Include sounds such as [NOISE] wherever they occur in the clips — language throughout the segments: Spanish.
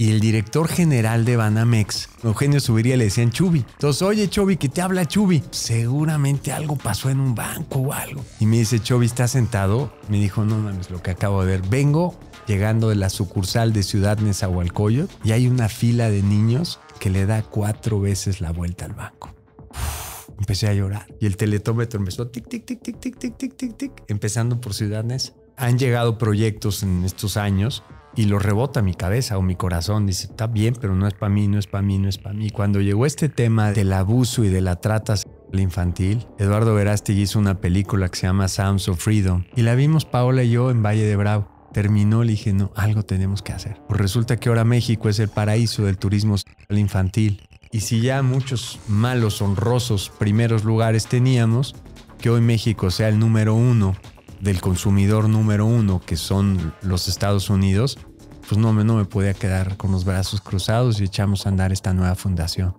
Y el director general de Banamex, Eugenio Subiría, le decían Chubi. Entonces, oye, Chubi, que te habla Chubi. Seguramente algo pasó en un banco o algo. Y me dice, Chubi, ¿estás sentado? Me dijo, no mames, lo que acabo de ver. Vengo llegando de la sucursal de Ciudad Nezahualcóyotl y hay una fila de niños que le da cuatro veces la vuelta al banco. empecé a llorar y el teletómetro empezó tic, tic, tic, tic, tic, tic, tic, tic, tic, empezando por Ciudad Nez. Han llegado proyectos en estos años y lo rebota mi cabeza o mi corazón. Dice, está bien, pero no es para mí, no es para mí, no es para mí. Cuando llegó este tema del abuso y de la trata infantil, Eduardo Verástegui hizo una película que se llama Sounds of Freedom y la vimos Paola y yo en Valle de Bravo. Terminó, le dije, no, algo tenemos que hacer. Pues resulta que ahora México es el paraíso del turismo infantil. Y si ya muchos malos, honrosos primeros lugares teníamos, que hoy México sea el número uno del consumidor número uno, que son los Estados Unidos, pues no me, no me podía quedar con los brazos cruzados y echamos a andar esta nueva fundación.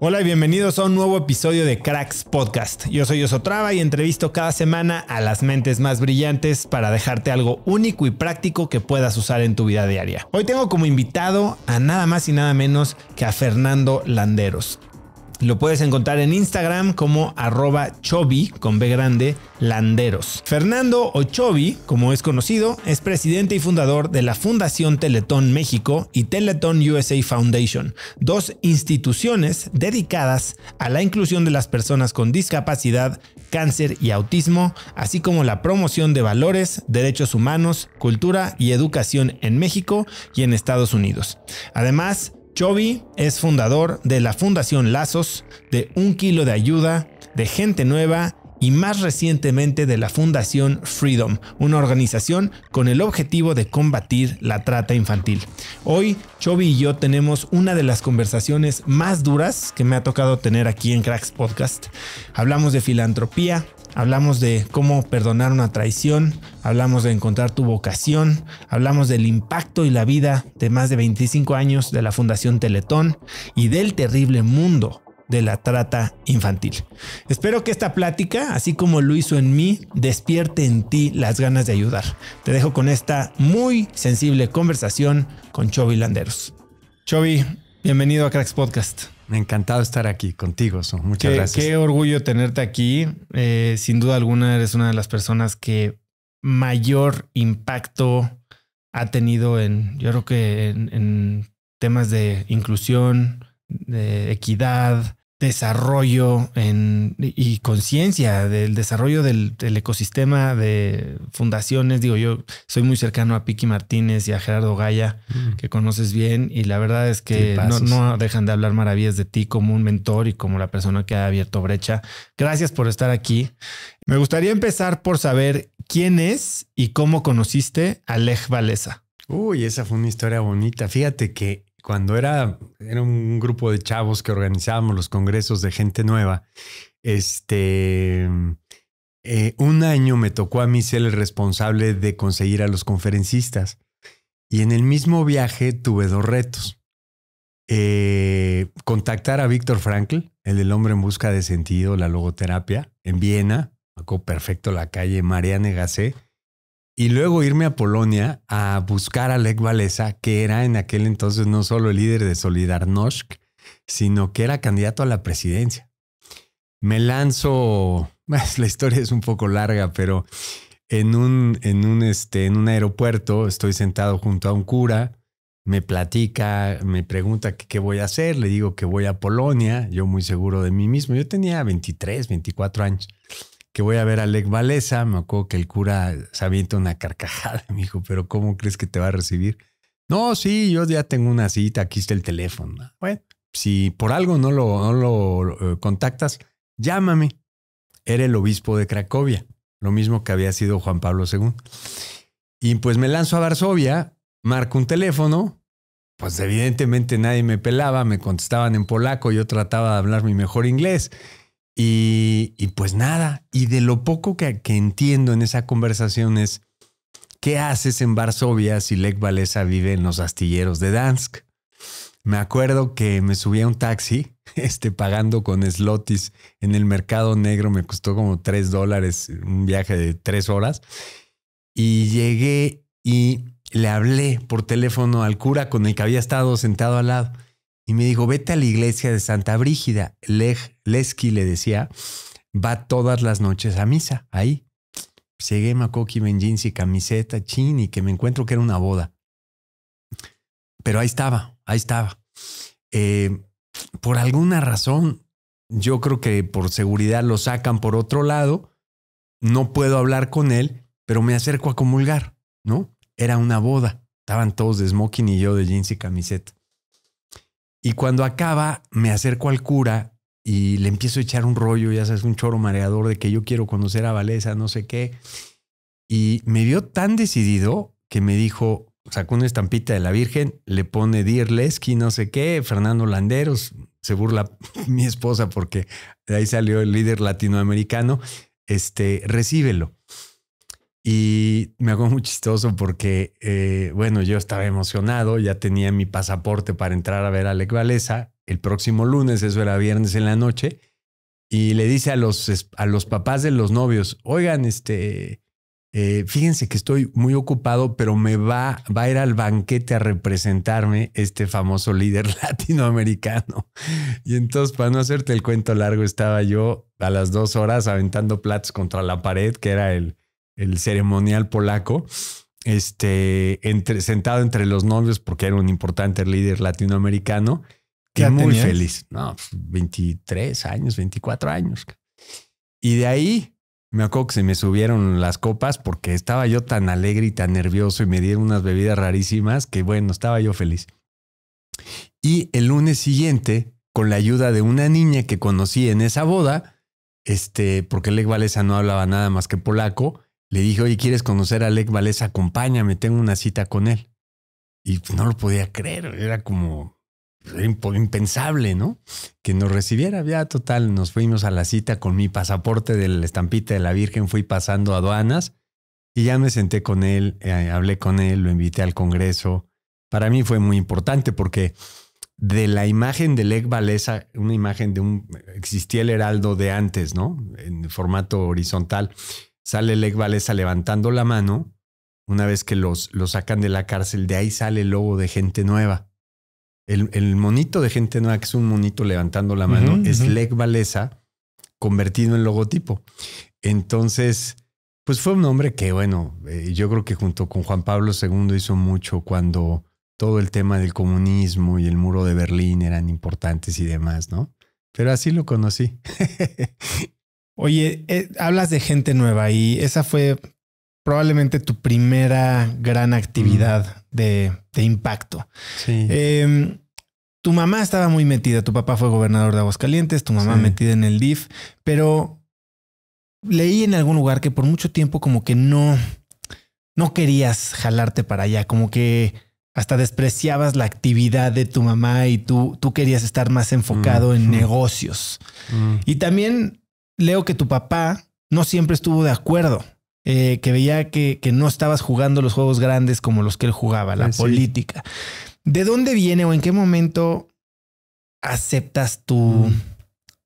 Hola y bienvenidos a un nuevo episodio de Cracks Podcast. Yo soy Osotrava y entrevisto cada semana a las mentes más brillantes para dejarte algo único y práctico que puedas usar en tu vida diaria. Hoy tengo como invitado a nada más y nada menos que a Fernando Landeros. Lo puedes encontrar en Instagram como arroba chobi con B grande landeros. Fernando Ochovi, como es conocido, es presidente y fundador de la Fundación Teletón México y Teletón USA Foundation, dos instituciones dedicadas a la inclusión de las personas con discapacidad, cáncer y autismo, así como la promoción de valores, derechos humanos, cultura y educación en México y en Estados Unidos. Además, Chovy es fundador de la Fundación Lazos, de Un Kilo de Ayuda, de Gente Nueva y más recientemente de la Fundación Freedom, una organización con el objetivo de combatir la trata infantil. Hoy, Chovy y yo tenemos una de las conversaciones más duras que me ha tocado tener aquí en Cracks Podcast. Hablamos de filantropía, hablamos de cómo perdonar una traición, hablamos de encontrar tu vocación, hablamos del impacto y la vida de más de 25 años de la Fundación Teletón y del terrible mundo de la trata infantil. Espero que esta plática, así como lo hizo en mí, despierte en ti las ganas de ayudar. Te dejo con esta muy sensible conversación con Chovy Landeros. Chovy, bienvenido a Cracks Podcast. Me encantado estar aquí contigo, Muchas gracias. Qué orgullo tenerte aquí. Eh, sin duda alguna, eres una de las personas que mayor impacto ha tenido en, yo creo que en temas de inclusión, de equidad, desarrollo y conciencia del desarrollo del, ecosistema de fundaciones. Digo, yo soy muy cercano a Piki Martínez y a Gerardo Gaya, mm. que conoces bien, y la verdad es que no, dejan de hablar maravillas de ti como un mentor y como la persona que ha abierto brecha. Gracias por estar aquí. Me gustaría empezar por saber quién es y cómo conociste a Lech Valesa. Uy, esa fue una historia bonita. Fíjate que cuando era, un grupo de chavos que organizábamos los congresos de gente nueva, este, eh, un año me tocó a mí ser el responsable de conseguir a los conferencistas. Y en el mismo viaje tuve dos retos. Eh, contactar a Víctor Frankl, el del hombre en busca de sentido, la logoterapia, en Viena, me perfecto la calle Marianne Negacé y luego irme a Polonia a buscar a Lech Walesa, que era en aquel entonces no solo el líder de Solidarnosc, sino que era candidato a la presidencia. Me lanzo, [LAUGHS] la historia es un poco larga, pero en un, en un, este, en un aeropuerto estoy sentado junto a un cura, me platica, me pregunta qué voy a hacer, le digo que voy a Polonia, yo muy seguro de mí mismo, yo tenía 23, 24 años que voy a ver a Alec Valesa, me acuerdo que el cura se avienta una carcajada, [LAUGHS] me dijo, pero ¿cómo crees que te va a recibir? No, sí, yo ya tengo una cita, aquí está el teléfono. Bueno, si por algo no lo, no lo eh, contactas, llámame. Era el obispo de Cracovia, lo mismo que había sido Juan Pablo II. Y pues me lanzo a Varsovia, marco un teléfono, pues evidentemente nadie me pelaba, me contestaban en polaco, yo trataba de hablar mi mejor inglés. Y, pues nada, y de lo poco que, entiendo en esa conversación es, ¿qué haces en Varsovia si Lech Valesa vive en los astilleros de Dansk? Me acuerdo que me subí a un taxi, [LAUGHS] este, pagando con slotis en el mercado negro, me costó como tres dólares, un viaje de tres horas, y llegué y le hablé por teléfono al cura con el que había estado sentado al lado y me dijo, vete a la iglesia de Santa Brígida. Leski Lesky le decía, va todas las noches a misa, ahí. Pues, llegué, Makoki jeans y camiseta, chin, y que me encuentro que era una boda. Pero ahí estaba, ahí estaba. Eh, por alguna razón, yo creo que por seguridad lo sacan por otro lado, no puedo hablar con él, pero me acerco a comulgar, ¿no? Era una boda, estaban todos de smoking y yo de jeans y camiseta. Y cuando acaba, me acerco al cura y le empiezo a echar un rollo, ya sabes, un choro mareador de que yo quiero conocer a Valesa, no sé qué. Y me vio tan decidido que me dijo, sacó una estampita de la Virgen, le pone dirles no sé qué, Fernando Landeros, se burla [LAUGHS] mi esposa porque de ahí salió el líder latinoamericano, este, recíbelo. Y me hago muy chistoso porque, eh, bueno, yo estaba emocionado, ya tenía mi pasaporte para entrar a ver a Alec Valesa el próximo lunes, eso era viernes en la noche, y le dice a los, a los papás de los novios, oigan, este, eh, fíjense que estoy muy ocupado, pero me va, va a ir al banquete a representarme este famoso líder [LAUGHS] latinoamericano. Y entonces, para no hacerte el cuento largo, estaba yo a las dos horas aventando platos contra la pared, que era el el ceremonial polaco, este, entre, sentado entre los novios porque era un importante líder latinoamericano. Que muy feliz. No, 23 pues, años, 24 años. Y de ahí me acuerdo que se me subieron las copas porque estaba yo tan alegre y tan nervioso y me dieron unas bebidas rarísimas que bueno, estaba yo feliz. Y el lunes siguiente, con la ayuda de una niña que conocí en esa boda, este, porque la Igualesa no hablaba nada más que polaco, le dije, oye, ¿quieres conocer a Lec Valesa? Acompáñame, tengo una cita con él. Y pues, no lo podía creer, era como impensable, ¿no? Que nos recibiera. Ya, total, nos fuimos a la cita con mi pasaporte de la estampita de la Virgen, fui pasando aduanas y ya me senté con él, eh, hablé con él, lo invité al Congreso. Para mí fue muy importante porque de la imagen de Lec Valesa, una imagen de un. existía el heraldo de antes, ¿no? En formato horizontal. Sale Lech Valesa levantando la mano. Una vez que los, los sacan de la cárcel, de ahí sale el logo de gente nueva. El, monito de gente nueva, que es un monito levantando la mano, es leg Valesa convertido en logotipo. Entonces, pues fue un hombre que, bueno, eh, yo creo que junto con Juan Pablo II hizo mucho cuando todo el tema del comunismo y el muro de Berlín eran importantes y demás, ¿no? Pero así lo conocí. [LAUGHS] Oye, eh, hablas de gente nueva y esa fue probablemente tu primera gran actividad mm. de, impacto. Sí. Em, tu mamá estaba muy metida, tu papá fue gobernador de Aguascalientes, tu mamá metida en el DIF, pero leí en algún lugar que por mucho tiempo como que no, no querías jalarte para allá, como que hasta despreciabas la actividad de tu mamá y tú, tú querías estar más enfocado en mm. negocios. Mm. Y también leo que tu papá no siempre estuvo de acuerdo, eh, que veía que, no estabas jugando los juegos grandes como los que él jugaba, la política. ¿De dónde viene o en qué momento aceptas tu, mm.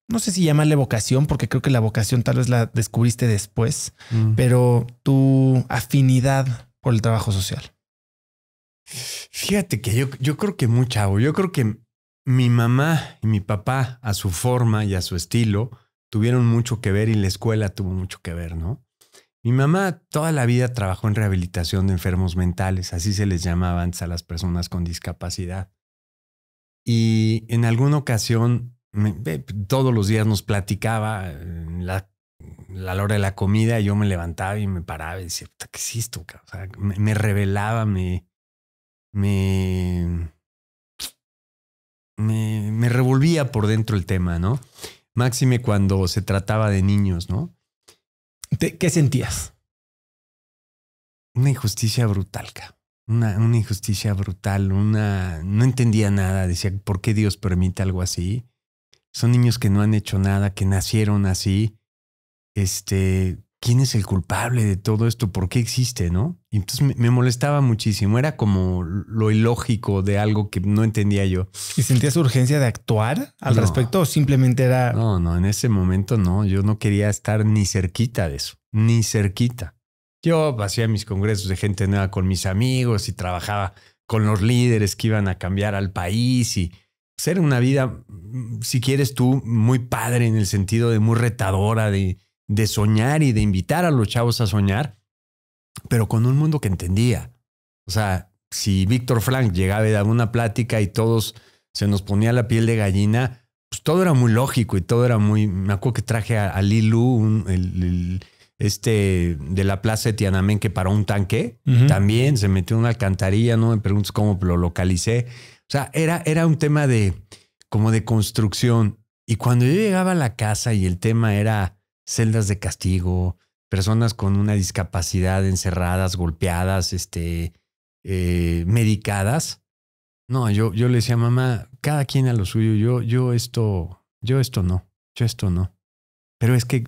no sé si llamarle vocación, porque creo que la vocación tal vez la descubriste después, mm. pero tu afinidad por el trabajo social? Fíjate que yo, creo que mucho, yo creo que mi mamá y mi papá a su forma y a su estilo, tuvieron mucho que ver y la escuela tuvo mucho que ver, ¿no? Mi mamá toda la vida trabajó en rehabilitación de enfermos mentales, así se les llamaba antes a las personas con discapacidad. Y en alguna ocasión, todos los días nos platicaba eh, la, hora de la comida, yo me levantaba y me paraba y decía, ¿qué es esto? me, revelaba, me, me, me revolvía por dentro el tema, ¿no? máxime cuando se trataba de niños, ¿no? ¿Qué sentías? Una injusticia brutal, Una, una, injusticia brutal, una... No entendía nada, decía, ¿por qué Dios permite algo así? Son niños que no han hecho nada, que nacieron así. Este, quién es el culpable de todo esto, por qué existe, ¿no? Y entonces me, molestaba muchísimo, era como lo ilógico de algo que no entendía yo. ¿Y sentías urgencia de actuar al respecto o simplemente era... No, no, en ese momento no, yo no quería estar ni cerquita de eso, ni cerquita. Yo hacía mis congresos de gente nueva con mis amigos y trabajaba con los líderes que iban a cambiar al país y ser pues, una vida, mm, si quieres tú, muy padre en el sentido de muy retadora, de de soñar y de invitar a los chavos a soñar, pero con un mundo que entendía. O sea, si Víctor Frank llegaba y daba una plática y todos se nos ponía la piel de gallina, pues todo era muy lógico y todo era muy. Me acuerdo que traje a, Lilu, este de la plaza de Tiananmen que para un tanque. También se metió en una alcantarilla, no me preguntes cómo lo localicé. O sea, era, era un tema de como de construcción. Y cuando yo llegaba a la casa y el tema era celdas de castigo, personas con una discapacidad encerradas, golpeadas, este, eh, medicadas. No, yo, yo le decía, mamá, cada quien a lo suyo, yo, yo esto, yo esto no, yo esto no. Pero es que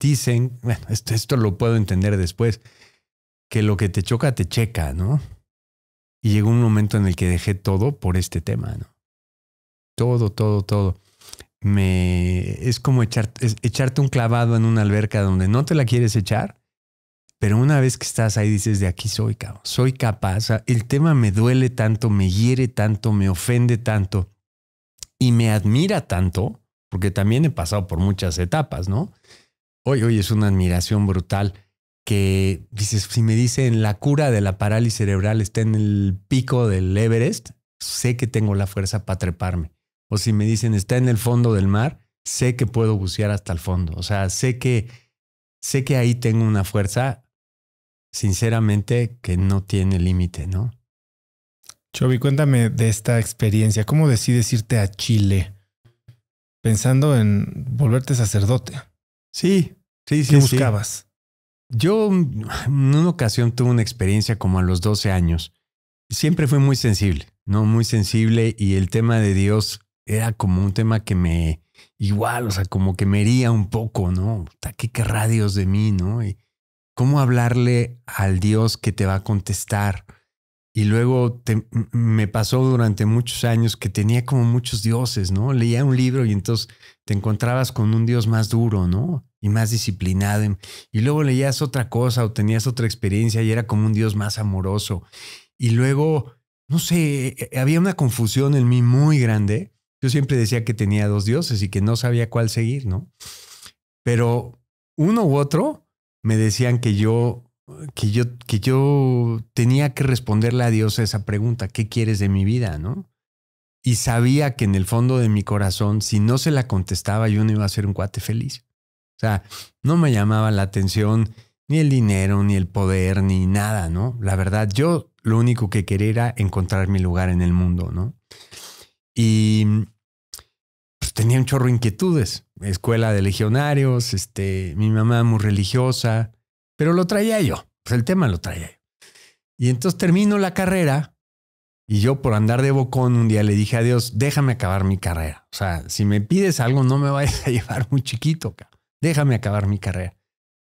dicen, bueno, esto, esto lo puedo entender después, que lo que te choca, te checa, ¿no? Y llegó un momento en el que dejé todo por este tema, ¿no? Todo, todo, todo es como echarte un clavado en una alberca donde no te la quieres echar, pero una vez que estás ahí dices, de aquí soy, soy capaz, el tema me duele tanto, me hiere tanto, me ofende tanto y me admira tanto, porque también he pasado por muchas etapas, ¿no? Hoy, hoy es una admiración brutal que dices, si me dicen la cura de la parálisis cerebral está en el pico del Everest, sé que tengo la fuerza para treparme o si me dicen está en el fondo del mar, sé que puedo bucear hasta el fondo. O sea, sé que, sé que ahí tengo una fuerza, sinceramente, que no tiene límite, ¿no? Chobi, cuéntame de esta experiencia. ¿Cómo decides irte a Chile pensando en volverte sacerdote? Sí, sí, sí. ¿Qué buscabas? Yo en una ocasión tuve una experiencia como a los 12 años. Siempre fui muy sensible, ¿no? Muy sensible y el tema de Dios era como un tema que me igual, o sea, como que me hería un poco, ¿no? ¿Qué radios de mí, no? Y cómo hablarle al Dios que te va a contestar. Y luego me pasó durante muchos años que tenía como muchos dioses, ¿no? Leía un libro y entonces te encontrabas con un Dios más duro, ¿no? Y más disciplinado. Em, y luego leías otra cosa o tenías otra experiencia y era como un Dios más amoroso. Y luego, no sé, e, e, había una confusión en mí muy grande yo siempre decía que tenía dos dioses y que no sabía cuál seguir, ¿no? Pero uno u otro me decían que yo, que yo, que yo tenía que responderle a Dios a esa pregunta, ¿qué quieres de mi vida, no? Y sabía que en el fondo de mi corazón, si no se la contestaba, yo no iba a ser un cuate feliz. O sea, no me llamaba la atención ni el dinero, ni el poder, ni nada, ¿no? La verdad, yo lo único que quería era encontrar mi lugar en el mundo, ¿no? Y pues, tenía un chorro de inquietudes. Escuela de legionarios, este, mi mamá muy religiosa, pero lo traía yo. Pues el tema lo traía yo. Y entonces termino la carrera y yo por andar de bocón un día le dije a Dios, déjame acabar mi carrera. O sea, si me pides algo, no me vayas a [LAUGHS] llevar muy chiquito. Déjame acabar mi carrera.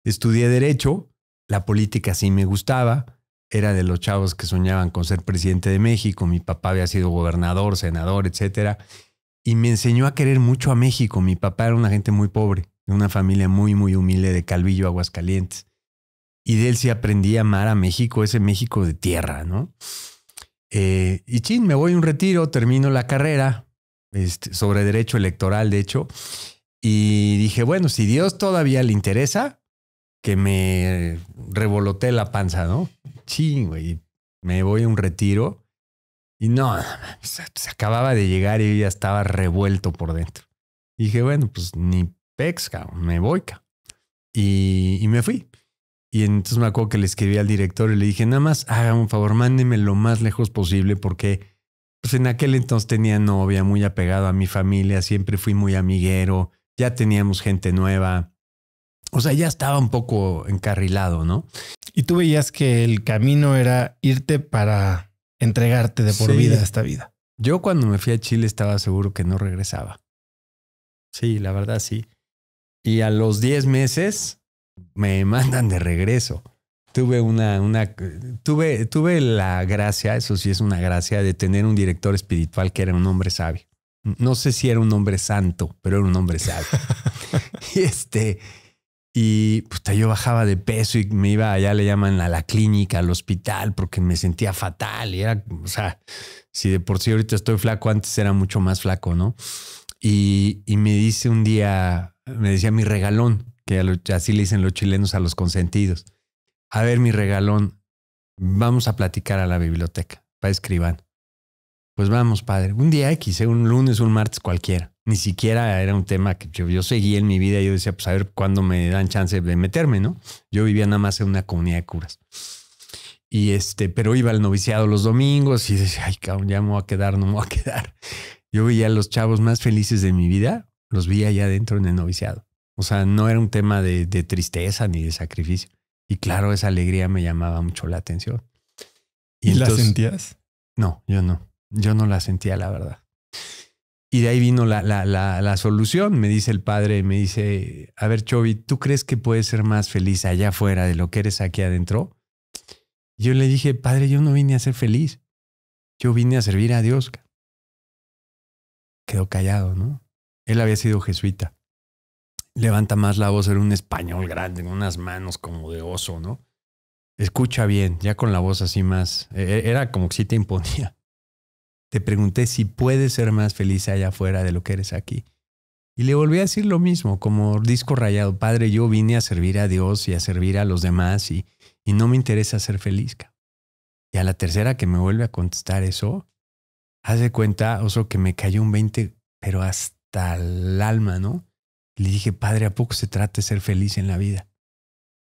Estudié derecho, la política sí me gustaba, era de los chavos que soñaban con ser presidente de México, mi papá había sido gobernador, senador, etcétera, y me enseñó a querer mucho a México. Mi papá era una gente muy pobre, de una familia muy, muy humilde de Calvillo, Aguascalientes. Y de él sí aprendí a amar a México, ese México de tierra, ¿no? Eh, y chin, me voy a un retiro, termino la carrera este, sobre derecho electoral, de hecho, y dije, bueno, si Dios todavía le interesa, que me revolote la panza, ¿no? güey. Me voy a un retiro y no, se, acababa de llegar y ya estaba revuelto por dentro. Y dije, bueno, pues ni pex, me voy, cabrón. Y, me fui. Y entonces me acuerdo que le escribí al director y le dije, nada más, haga un favor, mándeme lo más lejos posible porque pues en aquel entonces tenía novia, muy apegado a mi familia, siempre fui muy amiguero, ya teníamos gente nueva o sea, ya estaba un poco encarrilado, ¿no? Y tú veías que el camino era irte para entregarte de por vida a esta vida. Yo cuando me fui a Chile estaba seguro que no regresaba. Sí, la verdad sí. Y a los 10 meses me [LAUGHS] mandan de regreso. Tuve una, una tuve, tuve la gracia, eso sí es una gracia, de tener un director espiritual que era un hombre sabio. No sé si era un hombre santo, pero era un hombre sabio. [LAUGHS] y este, y pues yo bajaba de peso y me iba, allá le llaman a la clínica, al hospital, porque me sentía fatal. Y era, o sea, si de por sí ahorita estoy flaco, antes era mucho más flaco, ¿no? Y, me dice un día, me decía mi regalón, que así le dicen los chilenos a los consentidos. A ver, mi regalón, vamos a platicar a la biblioteca, para escriban. Pues vamos, padre. Un día X, ¿eh? un lunes, un martes cualquiera ni siquiera era un tema que yo, seguía en mi vida. Yo decía, pues a ver cuándo me dan chance de meterme, ¿no? Yo vivía nada más en una comunidad de curas. Y este, pero iba al noviciado los domingos y decía, ay, cabrón, ya me voy a quedar, no me voy a quedar. Yo veía a los chavos más felices de mi vida, los vi allá adentro en el noviciado. O sea, no era un tema de, tristeza ni de sacrificio. Y claro, esa alegría me llamaba mucho la atención. ¿Y, la sentías? No, yo no. Yo no la sentía, la verdad. Y de ahí vino la, solución, me dice el padre, me dice, a ver, Chovy, ¿tú crees que puedes ser más feliz allá afuera de lo que eres aquí adentro? Yo le dije, padre, yo no vine a ser feliz, yo vine a servir a Dios. Quedó callado, ¿no? Él había sido jesuita. Levanta más la voz, era un español grande, con unas manos como de oso, ¿no? Escucha bien, ya con la voz así más, e-, e-, era como que sí te imponía. Te pregunté si puedes ser más feliz allá afuera de lo que eres aquí. Y le volví a decir lo mismo, como disco rayado. Padre, yo vine a servir a Dios y a servir a los demás y, y no me interesa ser feliz. Y a la tercera que me vuelve a contestar eso, hace cuenta, oso, que me cayó un 20, pero hasta el alma, ¿no? le dije, Padre, ¿a poco se trata de ser feliz en la vida?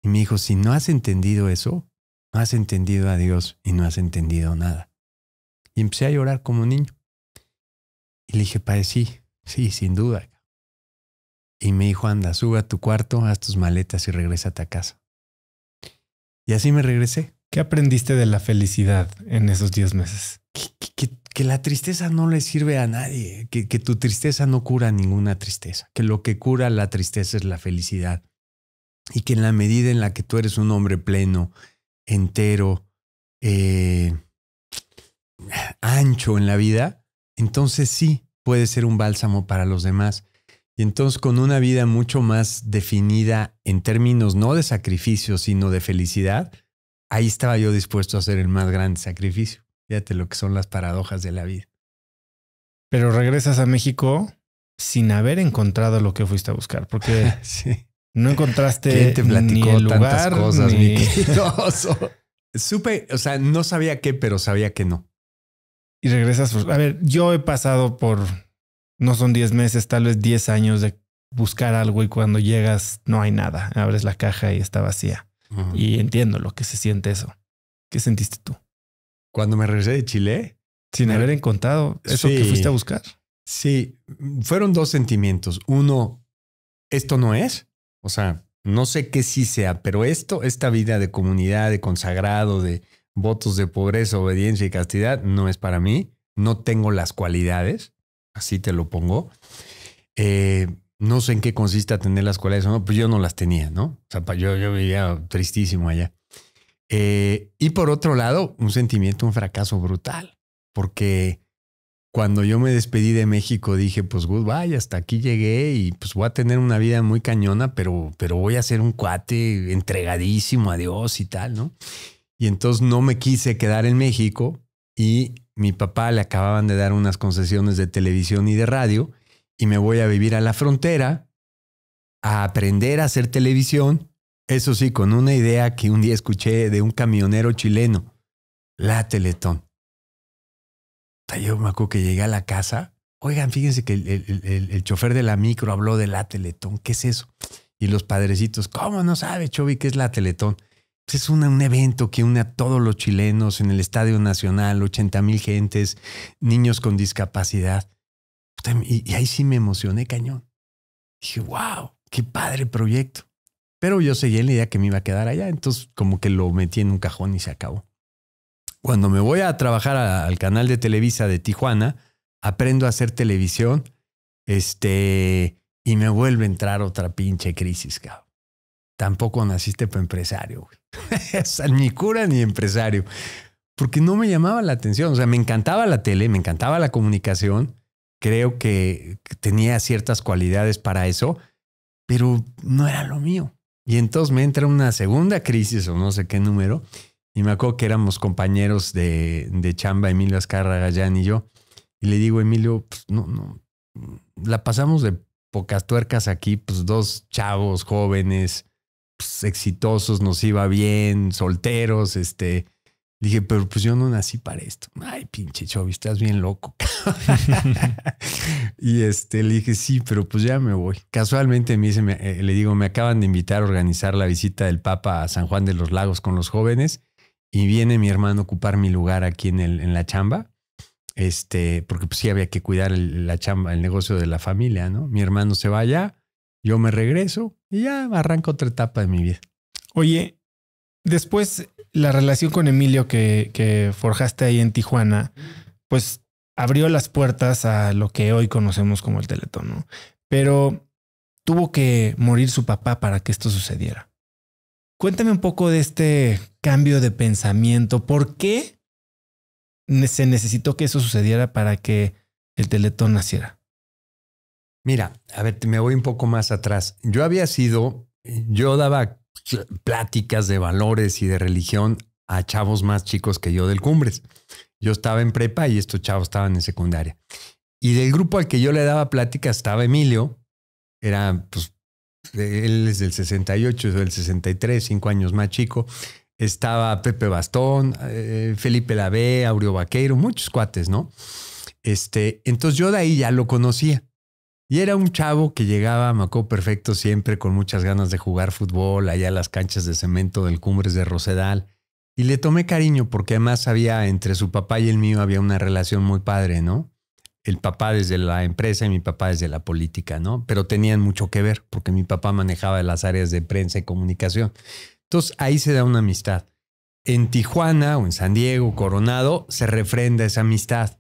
Y me dijo, si no has entendido eso, no has entendido a Dios y no has entendido nada. Y empecé a llorar como un niño. Y le dije, padecí, sí, sin duda. Y me dijo, anda, suba a tu cuarto, haz tus maletas y regresa a casa. Y así me regresé. ¿Qué aprendiste de la felicidad en esos diez meses? Que, la tristeza no le sirve a nadie, que, que tu tristeza no cura ninguna tristeza, que lo que cura la tristeza es la felicidad. Y que en la medida en la que tú eres un hombre pleno, entero, eh, ancho en la vida, entonces sí puede ser un bálsamo para los demás. Y entonces con una vida mucho más definida en términos no de sacrificio, sino de felicidad, ahí estaba yo dispuesto a hacer el más grande sacrificio. Fíjate lo que son las paradojas de la vida. Pero regresas a México sin haber encontrado lo que fuiste a buscar, porque [LAUGHS] no encontraste ni tantas Supe, o sea, no sabía qué, pero sabía que no y regresas. Pues, a ver, yo he pasado por, no son 10 meses, tal vez 10 años de buscar algo y cuando llegas no hay nada. Abres la caja y está vacía. Y entiendo lo que se siente eso. ¿Qué sentiste tú? Cuando me regresé de Chile. Sin haber encontrado eso que fuiste a buscar. Sí, fueron dos sentimientos. Uno, esto no es. O sea, no sé qué sí sea, pero esto, esta vida de comunidad, de consagrado, de, votos de pobreza, obediencia y castidad, no es para mí, no tengo las cualidades, así te lo pongo. Eh, no sé en qué consiste tener las cualidades o no, pues yo no las tenía, ¿no? O sea, yo, vivía tristísimo allá. Eh, y por otro lado, un sentimiento, un fracaso brutal, porque cuando yo me despedí de México dije, pues goodbye, hasta aquí llegué y pues voy a tener una vida muy cañona, pero, pero voy a ser un cuate entregadísimo a Dios y tal, ¿no? Y entonces no me quise quedar en México y mi papá le acababan de dar unas concesiones de televisión y de radio y me voy a vivir a la frontera a aprender a hacer televisión, eso sí, con una idea que un día escuché de un camionero chileno, la Teletón. Yo me acuerdo que llegué a la casa, oigan, fíjense que el, chofer de la micro habló de la Teletón, ¿qué es eso? Y los padrecitos, ¿cómo no sabe, Chovi, qué es la Teletón? Pues, es un evento que une a todos los chilenos en el Estadio Nacional, 80 mil gentes, niños con discapacidad. Y, ahí sí me emocioné cañón. Dije, wow, qué padre proyecto. Pero yo seguí en la idea que me iba a quedar allá, entonces como que lo metí en un cajón y se acabó. Cuando me voy a trabajar al canal de Televisa de Tijuana, aprendo a hacer televisión, este, y me vuelve a entrar otra pinche crisis, cabrón tampoco naciste para empresario. [LAUGHS] ni cura ni empresario. Porque no me llamaba la atención. O sea, me encantaba la tele, me encantaba la comunicación. Creo que tenía ciertas cualidades para eso, pero no era lo mío. Y entonces me entra una segunda crisis o no sé qué número. Y me acuerdo que éramos compañeros de, de chamba, Emilio Azcárraga, Gallán y yo. Y le digo, Emilio, pues no, no, la pasamos de pocas tuercas aquí, pues dos chavos jóvenes, pues, exitosos, nos iba bien, solteros, este... Dije, pero pues yo no nací para esto. Ay, pinche Chovy, estás bien loco. [LAUGHS] y este, le dije, sí, pero pues ya me voy. Casualmente me dice, eh, le digo, me acaban de invitar a organizar la visita del Papa a San Juan de los Lagos con los jóvenes y viene mi hermano a ocupar mi lugar aquí en, la chamba. Este, porque pues sí había que cuidar la chamba, el negocio de la familia, ¿no? Mi hermano se va allá yo me regreso y ya arranco otra etapa de mi vida. Oye, después la relación con Emilio que, forjaste ahí en Tijuana, pues abrió las puertas a lo que hoy conocemos como el Teletón, Pero tuvo que morir su papá para que esto sucediera. Cuéntame un poco de este cambio de pensamiento. ¿Por qué se necesitó que eso sucediera para que el Teletón naciera? Mira, a ver, me voy un poco más atrás. Yo había sido, yo daba pláticas de valores y de religión a chavos más chicos que yo del Cumbres. Yo estaba en prepa y estos chavos estaban en secundaria. Y del grupo al que yo le daba pláticas estaba Emilio, era, pues, él es del 68, es del 63, cinco años más chico. Estaba Pepe Bastón, eh, Felipe Lavé, Aureo Vaqueiro, muchos cuates, ¿no? Este, entonces yo de ahí ya lo conocía. Y era un chavo que llegaba a Macó perfecto siempre con muchas ganas de jugar fútbol allá a las canchas de cemento del Cumbres de Rosedal. Y le tomé cariño porque además había entre su papá y el mío había una relación muy padre, ¿no? El papá desde la empresa y mi papá desde la política, ¿no? Pero tenían mucho que ver porque mi papá manejaba las áreas de prensa y comunicación. Entonces ahí se da una amistad. En Tijuana o en San Diego, Coronado, se refrenda esa amistad.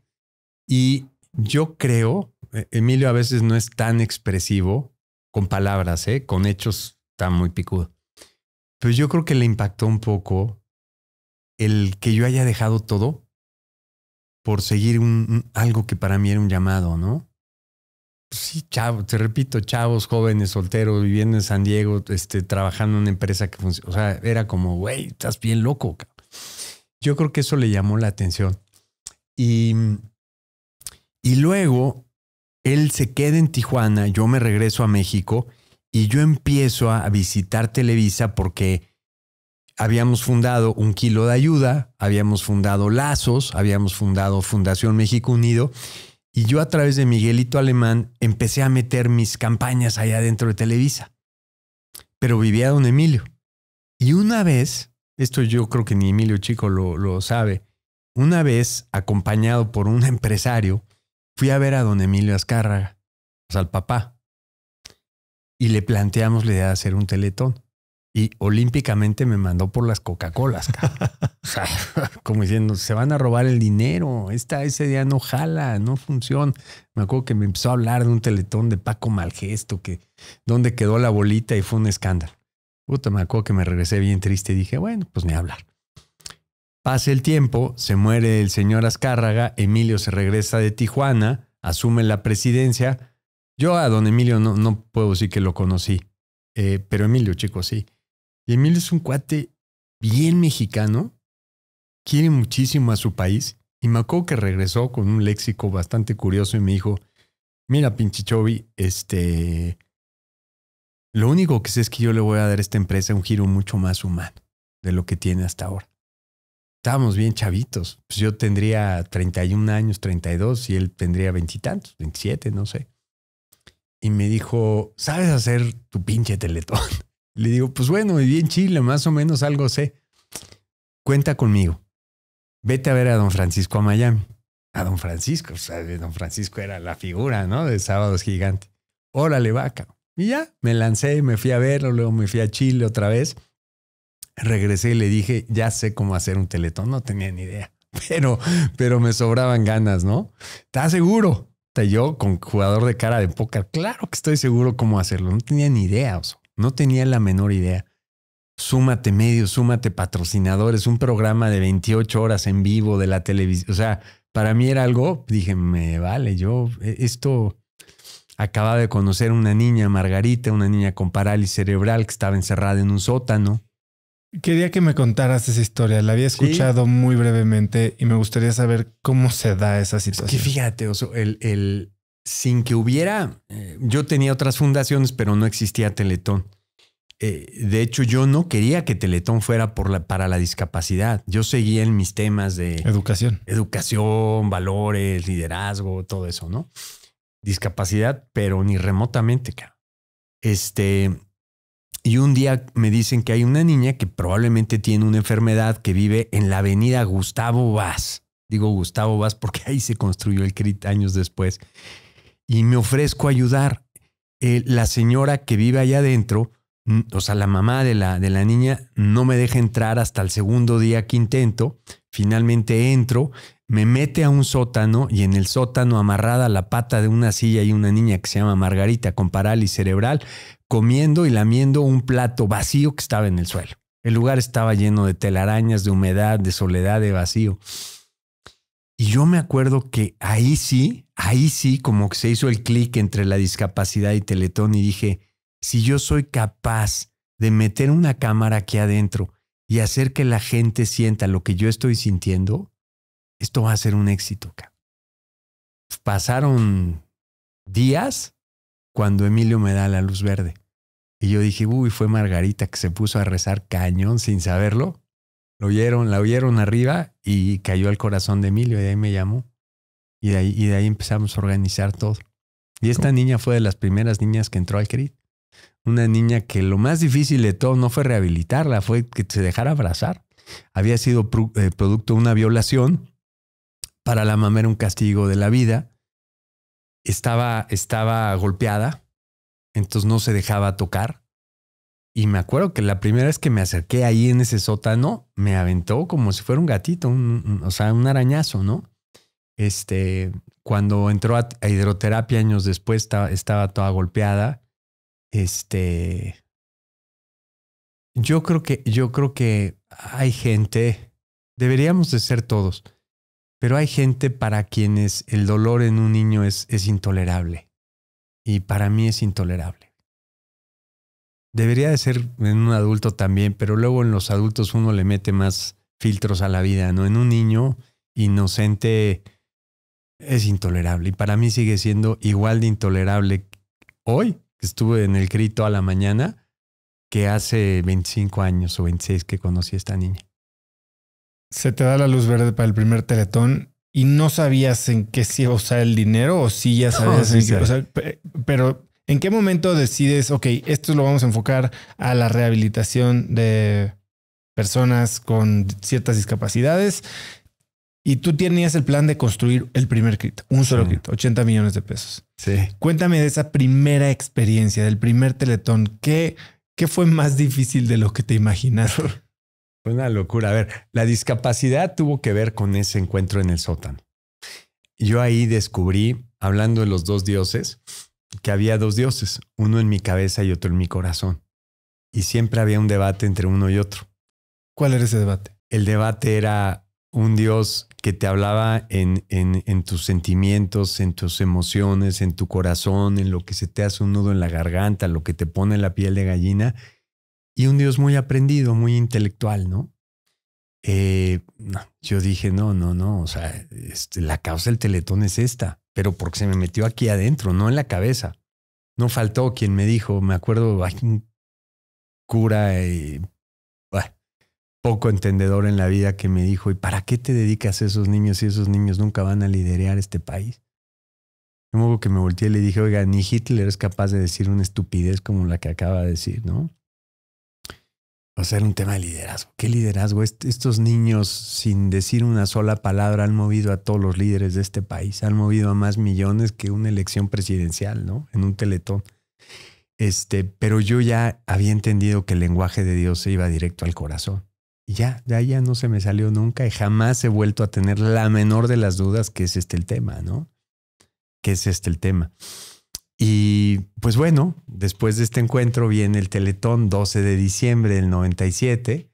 Y yo creo e-, Emilio a veces no es tan expresivo con palabras, ¿eh? con hechos está muy picudo. Pero yo creo que le impactó un poco el que yo haya dejado todo por seguir un, algo que para mí era un llamado, ¿no? Pues sí, chavo, te repito, chavos, jóvenes, solteros, viviendo en San Diego, este, trabajando en una empresa que funciona. O sea, era como, güey, estás bien loco. Yo creo que eso le llamó la atención. Y, y luego él se queda en Tijuana, yo me regreso a México y yo empiezo a visitar Televisa porque habíamos fundado Un Kilo de Ayuda, habíamos fundado Lazos, habíamos fundado Fundación México Unido. Y yo a través de Miguelito Alemán empecé a meter mis campañas allá dentro de Televisa. Pero vivía don Emilio. Y una vez, esto yo creo que ni Emilio Chico lo, lo sabe, una vez acompañado por un empresario, fui a ver a don Emilio Azcárraga, o sea, al papá, y le planteamos la idea de hacer un teletón. Y olímpicamente me mandó por las Coca-Colas, [LAUGHS] o sea, [LAUGHS] como diciendo, se van a robar el dinero. ese día no jala, no funciona. Me acuerdo que me empezó a hablar de un teletón de Paco Malgesto, que donde quedó la bolita y fue un escándalo. Puta, me acuerdo que me regresé bien triste y dije, bueno, pues ni hablar. Pasa el tiempo, se muere el señor Azcárraga, Emilio se regresa de Tijuana, asume la presidencia. Yo a don Emilio no, puedo decir que lo conocí, eh, pero Emilio, chico, sí. Y Emilio es un cuate bien mexicano, quiere muchísimo a su país. Y me acuerdo que regresó con un léxico bastante curioso y me dijo, mira, pinche este... Lo único que sé es que yo le voy a dar a esta empresa un giro mucho más humano de lo que tiene hasta ahora estábamos bien chavitos. Pues yo tendría 31 años, 32 y él tendría veintitantos, 27, no sé. Y me dijo, ¿sabes hacer tu pinche teletón? [LAUGHS] Le digo, pues bueno, viví en Chile, más o menos algo sé. Cuenta conmigo. Vete a ver a don Francisco a Miami. A don Francisco, o sea, don Francisco era la figura, ¿no? De Sábados Gigante. Órale, vaca. Y ya, me lancé, me fui a verlo, luego me fui a Chile otra vez regresé y le dije, ya sé cómo hacer un teletón, no tenía ni idea, [LAUGHS] pero, pero me sobraban ganas, ¿no? ¿Estás seguro? Yo con jugador de cara de póker, claro que estoy seguro cómo hacerlo, no tenía ni idea, no tenía la menor idea. Súmate medios, súmate patrocinadores, un programa de 28 horas en vivo de la televisión, o sea, para mí era algo, dije, me vale, yo e, esto acababa de conocer una niña, Margarita, una niña con parálisis cerebral que estaba encerrada en un sótano. Quería que me contaras esa historia. La había escuchado muy brevemente y me gustaría saber cómo se da esa situación. fíjate, Oso, el, el, sin que hubiera, eh, yo tenía otras fundaciones, pero no existía Teletón. Eh, de hecho, yo no quería que Teletón fuera por para la discapacidad. Yo seguía en mis temas de educación, educación, valores, liderazgo, todo eso, ¿no? Discapacidad, pero ni remotamente, cara. Este, y un día me dicen que hay una niña que probablemente tiene una enfermedad que vive en la avenida Gustavo Vaz. Digo Gustavo Vaz porque ahí se construyó el CRIT años después. Y me ofrezco a ayudar. Eh, la señora que vive allá adentro, o sea, la mamá de la, de la niña, no me deja entrar hasta el segundo día que intento. Finalmente entro, me mete a un sótano y en el sótano amarrada a la pata de una silla y una niña que se llama Margarita con parálisis cerebral comiendo y lamiendo un plato vacío que estaba en el suelo. El lugar estaba lleno de telarañas, de humedad, de soledad, de vacío. Y yo me acuerdo que ahí sí, ahí sí, como que se hizo el clic entre la discapacidad y Teletón y dije, si yo soy capaz de meter una cámara aquí adentro y hacer que la gente sienta lo que yo estoy sintiendo, esto va a ser un éxito. Pasaron días cuando Emilio me da la luz verde. Y yo dije, uy, fue Margarita que se puso a rezar cañón sin saberlo. Lo oyeron, la oyeron arriba y cayó al corazón de Emilio y de ahí me llamó. Y de ahí, y de ahí empezamos a organizar todo. Y esta niña fue de las primeras niñas que entró al CRIT. Una niña que lo más difícil de todo no fue rehabilitarla, fue que se dejara abrazar. Había sido eh, producto de una violación para la mamá era un castigo de la vida. Estaba, estaba golpeada, entonces no se dejaba tocar. Y me acuerdo que la primera vez que me acerqué ahí en ese sótano, me aventó como si fuera un gatito, o sea, un arañazo, ¿no? Este, cuando entró a, hidroterapia años después, estaba, estaba, toda golpeada. Este, yo creo que, yo creo que hay gente, deberíamos de ser todos, pero hay gente para quienes el dolor en un niño es, es intolerable. Y para mí es intolerable. Debería de ser en un adulto también, pero luego en los adultos uno le mete más filtros a la vida, ¿no? En un niño inocente es intolerable. Y para mí sigue siendo igual de intolerable hoy, que estuve en el grito a la mañana, que hace 25 años o 26 que conocí a esta niña se te da la luz verde para el primer teletón y no sabías en qué se iba usar el dinero o si ya sabías en qué pero ¿en qué momento decides, ok, esto lo vamos a enfocar a la rehabilitación de personas con ciertas discapacidades? Y tú tenías el plan de construir el primer kit, un solo kit, cripto, 80 millones de pesos. Sí. Cuéntame de esa primera experiencia, del primer teletón. ¿Qué, qué fue más difícil de lo que te imaginaron? [LAUGHS] Una locura. A ver, la discapacidad tuvo que ver con ese encuentro en el sótano. Yo ahí descubrí, hablando de los dos dioses, que había dos dioses, uno en mi cabeza y otro en mi corazón. Y siempre había un debate entre uno y otro. ¿Cuál era ese debate? El debate era un dios que te hablaba en, en, tus sentimientos, en tus emociones, en tu corazón, en lo que se te hace un nudo en la garganta, lo que te pone la piel de gallina y un Dios muy aprendido, muy intelectual, ¿no? Eh, yo dije, no, no, no, o sea, este, la causa del teletón es esta, pero porque se me metió aquí adentro, no en la cabeza. No faltó quien me dijo, me acuerdo, hay un cura y, eh, poco entendedor en la vida que me dijo, ¿y para qué te dedicas a esos niños si esos niños nunca van a liderear este país? modo que me volteé y le dije, oiga, ni Hitler es capaz de decir una estupidez como la que acaba de decir, ¿no? O sea, era un tema de liderazgo. ¿Qué liderazgo? estos niños, sin decir una sola palabra, han movido a todos los líderes de este país, han movido a más millones que una elección presidencial, ¿no? En un teletón. Este, pero yo ya había entendido que el lenguaje de Dios se iba directo al corazón. Y ya, de ya no se me salió nunca y jamás he vuelto a tener la menor de las dudas que es este el tema, ¿no? Que es este el tema. Y pues bueno, después de este encuentro viene el Teletón 12 de diciembre del 97.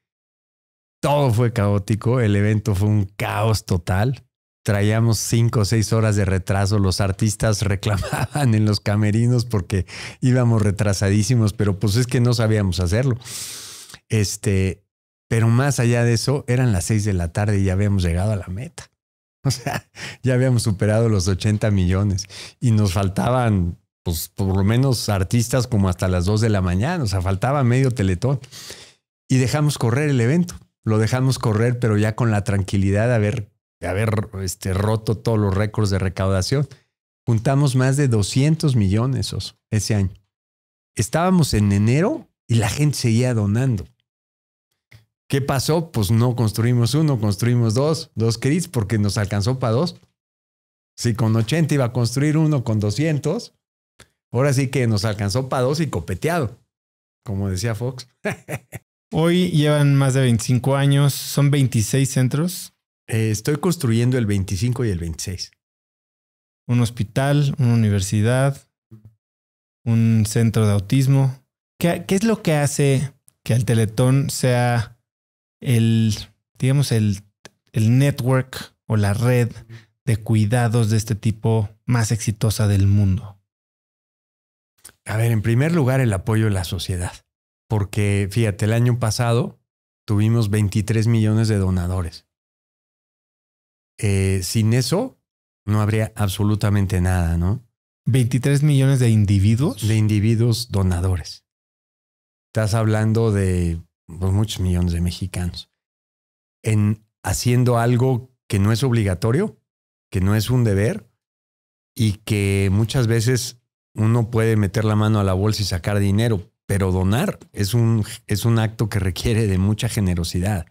Todo fue caótico, el evento fue un caos total. Traíamos cinco o seis horas de retraso, los artistas [LAUGHS] reclamaban en los camerinos porque íbamos retrasadísimos, pero pues es que no sabíamos hacerlo. Este, pero más allá de eso, eran las seis de la tarde y ya habíamos llegado a la meta. [LAUGHS] O sea, ya habíamos superado los 80 millones y nos faltaban pues por lo menos artistas como hasta las 2 de la mañana, o sea, faltaba medio teletón. Y dejamos correr el evento, lo dejamos correr, pero ya con la tranquilidad de haber, este, roto todos los récords de recaudación. Juntamos más de 200 millones ese año. Estábamos en enero y la gente seguía donando. ¿Qué pasó? Pues no construimos uno, construimos dos, dos crits, porque nos alcanzó para dos. Si con 80 iba a construir uno con 200, Ahora sí que nos alcanzó para dos y copeteado, como decía Fox. [LAUGHS] Hoy llevan más de 25 años, son 26 centros. Eh, estoy construyendo el 25 y el 26. Un hospital, una universidad, un centro de autismo. ¿Qué, es lo que hace que el Teletón sea el, digamos, el, el network o la red de cuidados de este tipo más exitosa del mundo? A ver, en primer lugar, el apoyo de la sociedad. Porque fíjate, el año pasado tuvimos 23 millones de donadores. Eh, sin eso, no habría absolutamente nada, ¿no? 23 millones de individuos. De individuos donadores. Estás hablando de pues, muchos millones de mexicanos. En haciendo algo que no es obligatorio, que no es un deber y que muchas veces uno puede meter la mano a la bolsa y sacar dinero, pero donar es un, es un acto que requiere de mucha generosidad,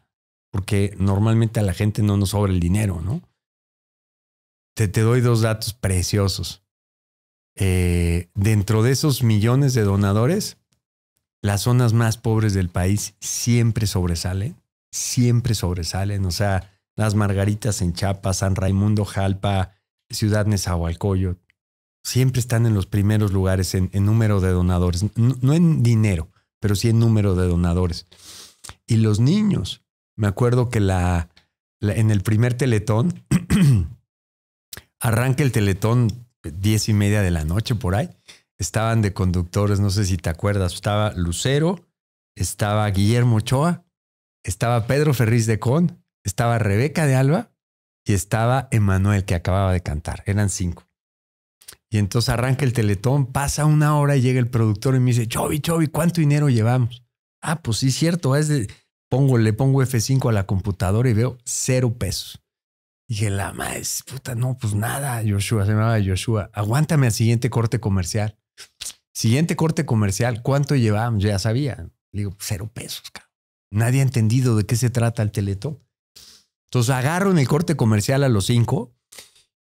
porque normalmente a la gente no nos sobra el dinero, ¿no? Te, te doy dos datos preciosos. Eh, dentro de esos millones de donadores, las zonas más pobres del país siempre sobresalen, siempre sobresalen, o sea, las Margaritas en Chiapas, San Raimundo, Jalpa, Ciudad Nezahualcóyotl, siempre están en los primeros lugares en, número de donadores, no, en dinero, pero sí en número de donadores. Y los niños, me acuerdo que la, en el primer teletón, [CLEARS THROAT] arranca el teletón diez y media de la noche por ahí, estaban de conductores, no sé si te acuerdas, estaba Lucero, estaba Guillermo Ochoa, estaba Pedro Ferriz de Con, estaba Rebeca de Alba y estaba Emanuel que acababa de cantar, eran cinco. Y entonces arranca el teletón, pasa una hora y llega el productor y me dice, Chobi, Chobi, ¿cuánto dinero llevamos? Ah, pues sí, cierto, es cierto. Pongo, le pongo F5 a la computadora y veo cero pesos. Y dije, la madre, puta, no, pues nada, Joshua, se va Joshua, aguántame al siguiente corte comercial. Siguiente corte comercial, ¿cuánto llevamos? Ya sabía. Le digo, pues cero pesos, cabrón. Nadie ha entendido de qué se trata el teletón. Entonces agarro en el corte comercial a los cinco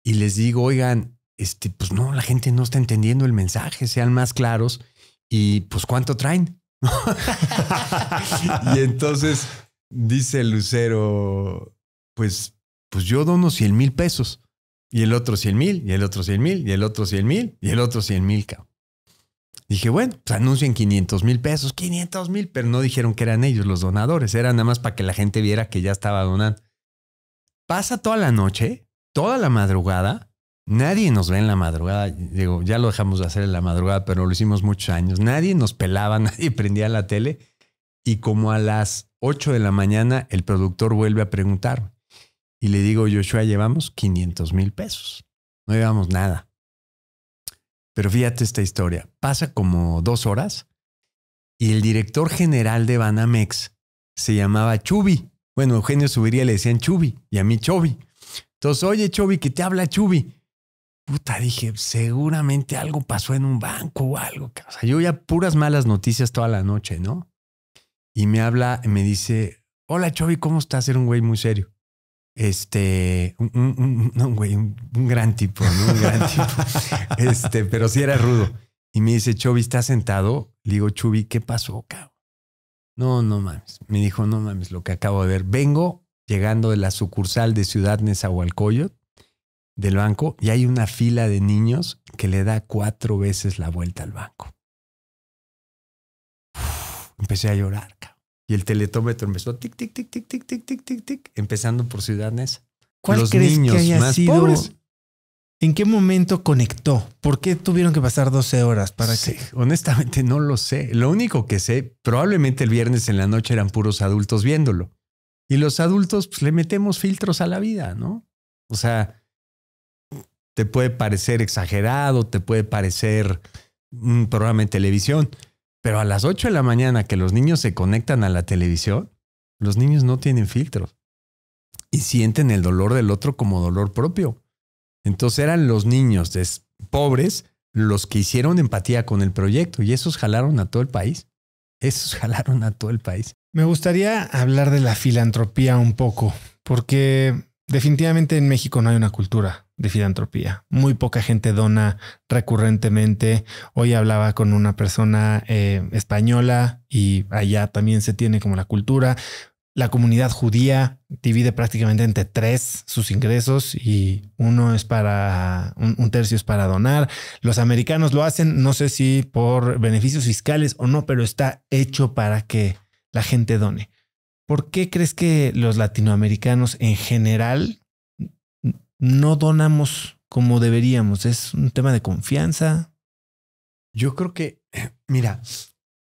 y les digo, oigan, este, pues no, la gente no está entendiendo el mensaje, sean más claros y pues cuánto traen. [LAUGHS] [LAUGHS] y entonces dice el Lucero, pues, pues yo dono 100 mil pesos y el otro 100 mil y el otro 100 mil y el otro 100 mil y el otro 100 mil, Dije, bueno, pues anuncien 500 mil pesos, 500 mil, pero no dijeron que eran ellos los donadores, era nada más para que la gente viera que ya estaba donando. Pasa toda la noche, toda la madrugada, Nadie nos ve en la madrugada, digo, ya lo dejamos de hacer en la madrugada, pero lo hicimos muchos años. Nadie nos pelaba, [LAUGHS] nadie prendía la tele. Y como a las 8 de la mañana, el productor vuelve a preguntar. Y le digo, Joshua, llevamos 500 mil pesos. No llevamos nada. Pero fíjate esta historia. Pasa como dos horas y el director general de Banamex se llamaba Chubi. Bueno, Eugenio Subiría le decían Chubi y a mí Chobi. Entonces, oye, Chobi, que te habla Chubi puta, dije, seguramente algo pasó en un banco o algo. O sea, yo ya puras malas noticias toda la noche, ¿no? Y me habla, me dice, hola Chovy, ¿cómo estás? Era un güey muy serio. Este, un, güey, un, gran tipo, ¿no? Un gran [LAUGHS] tipo. Este, pero sí era rudo. Y me dice, Chovy, ¿estás sentado? Le digo, Chubi, ¿qué pasó, cabrón? No, no mames. Me dijo, no mames, lo que acabo de ver. Vengo llegando de la sucursal de Ciudad Nezahualcóyotl del banco y hay una fila de niños que le da cuatro veces la vuelta al banco. empecé a llorar, Y el teletómetro empezó tic, tic, tic, tic, tic, tic, tic, tic, tic, empezando por Ciudad Neza. ¿Cuál crees que haya más sido? Pobres. ¿En qué momento conectó? ¿Por qué tuvieron que pasar 12 horas? ¿Para que... Honestamente, no lo sé. Lo único que sé, probablemente el viernes en la noche eran puros adultos viéndolo. Y los adultos, pues le metemos filtros a la vida, ¿no? O sea, te puede parecer exagerado, te puede parecer un mm, programa de televisión, pero a las 8 de la mañana que los niños se conectan a la televisión, los niños no tienen filtros y sienten el dolor del otro como dolor propio. Entonces eran los niños pobres los que hicieron empatía con el proyecto y esos jalaron a todo el país. Esos [LAUGHS] jalaron a todo el país. Me gustaría hablar de la filantropía un poco, porque definitivamente en México no hay una cultura de filantropía. Muy poca gente dona recurrentemente. Hoy hablaba con una persona eh, española y allá también se tiene como la cultura. La comunidad judía divide prácticamente entre tres sus ingresos y uno es para un, un, tercio es para donar. Los americanos lo hacen, no sé si por beneficios fiscales o no, pero está hecho para que la gente done. ¿Por qué crees que los latinoamericanos en general no donamos como deberíamos? ¿Es un tema de confianza? Yo creo que, [CLEARS THROAT] mira,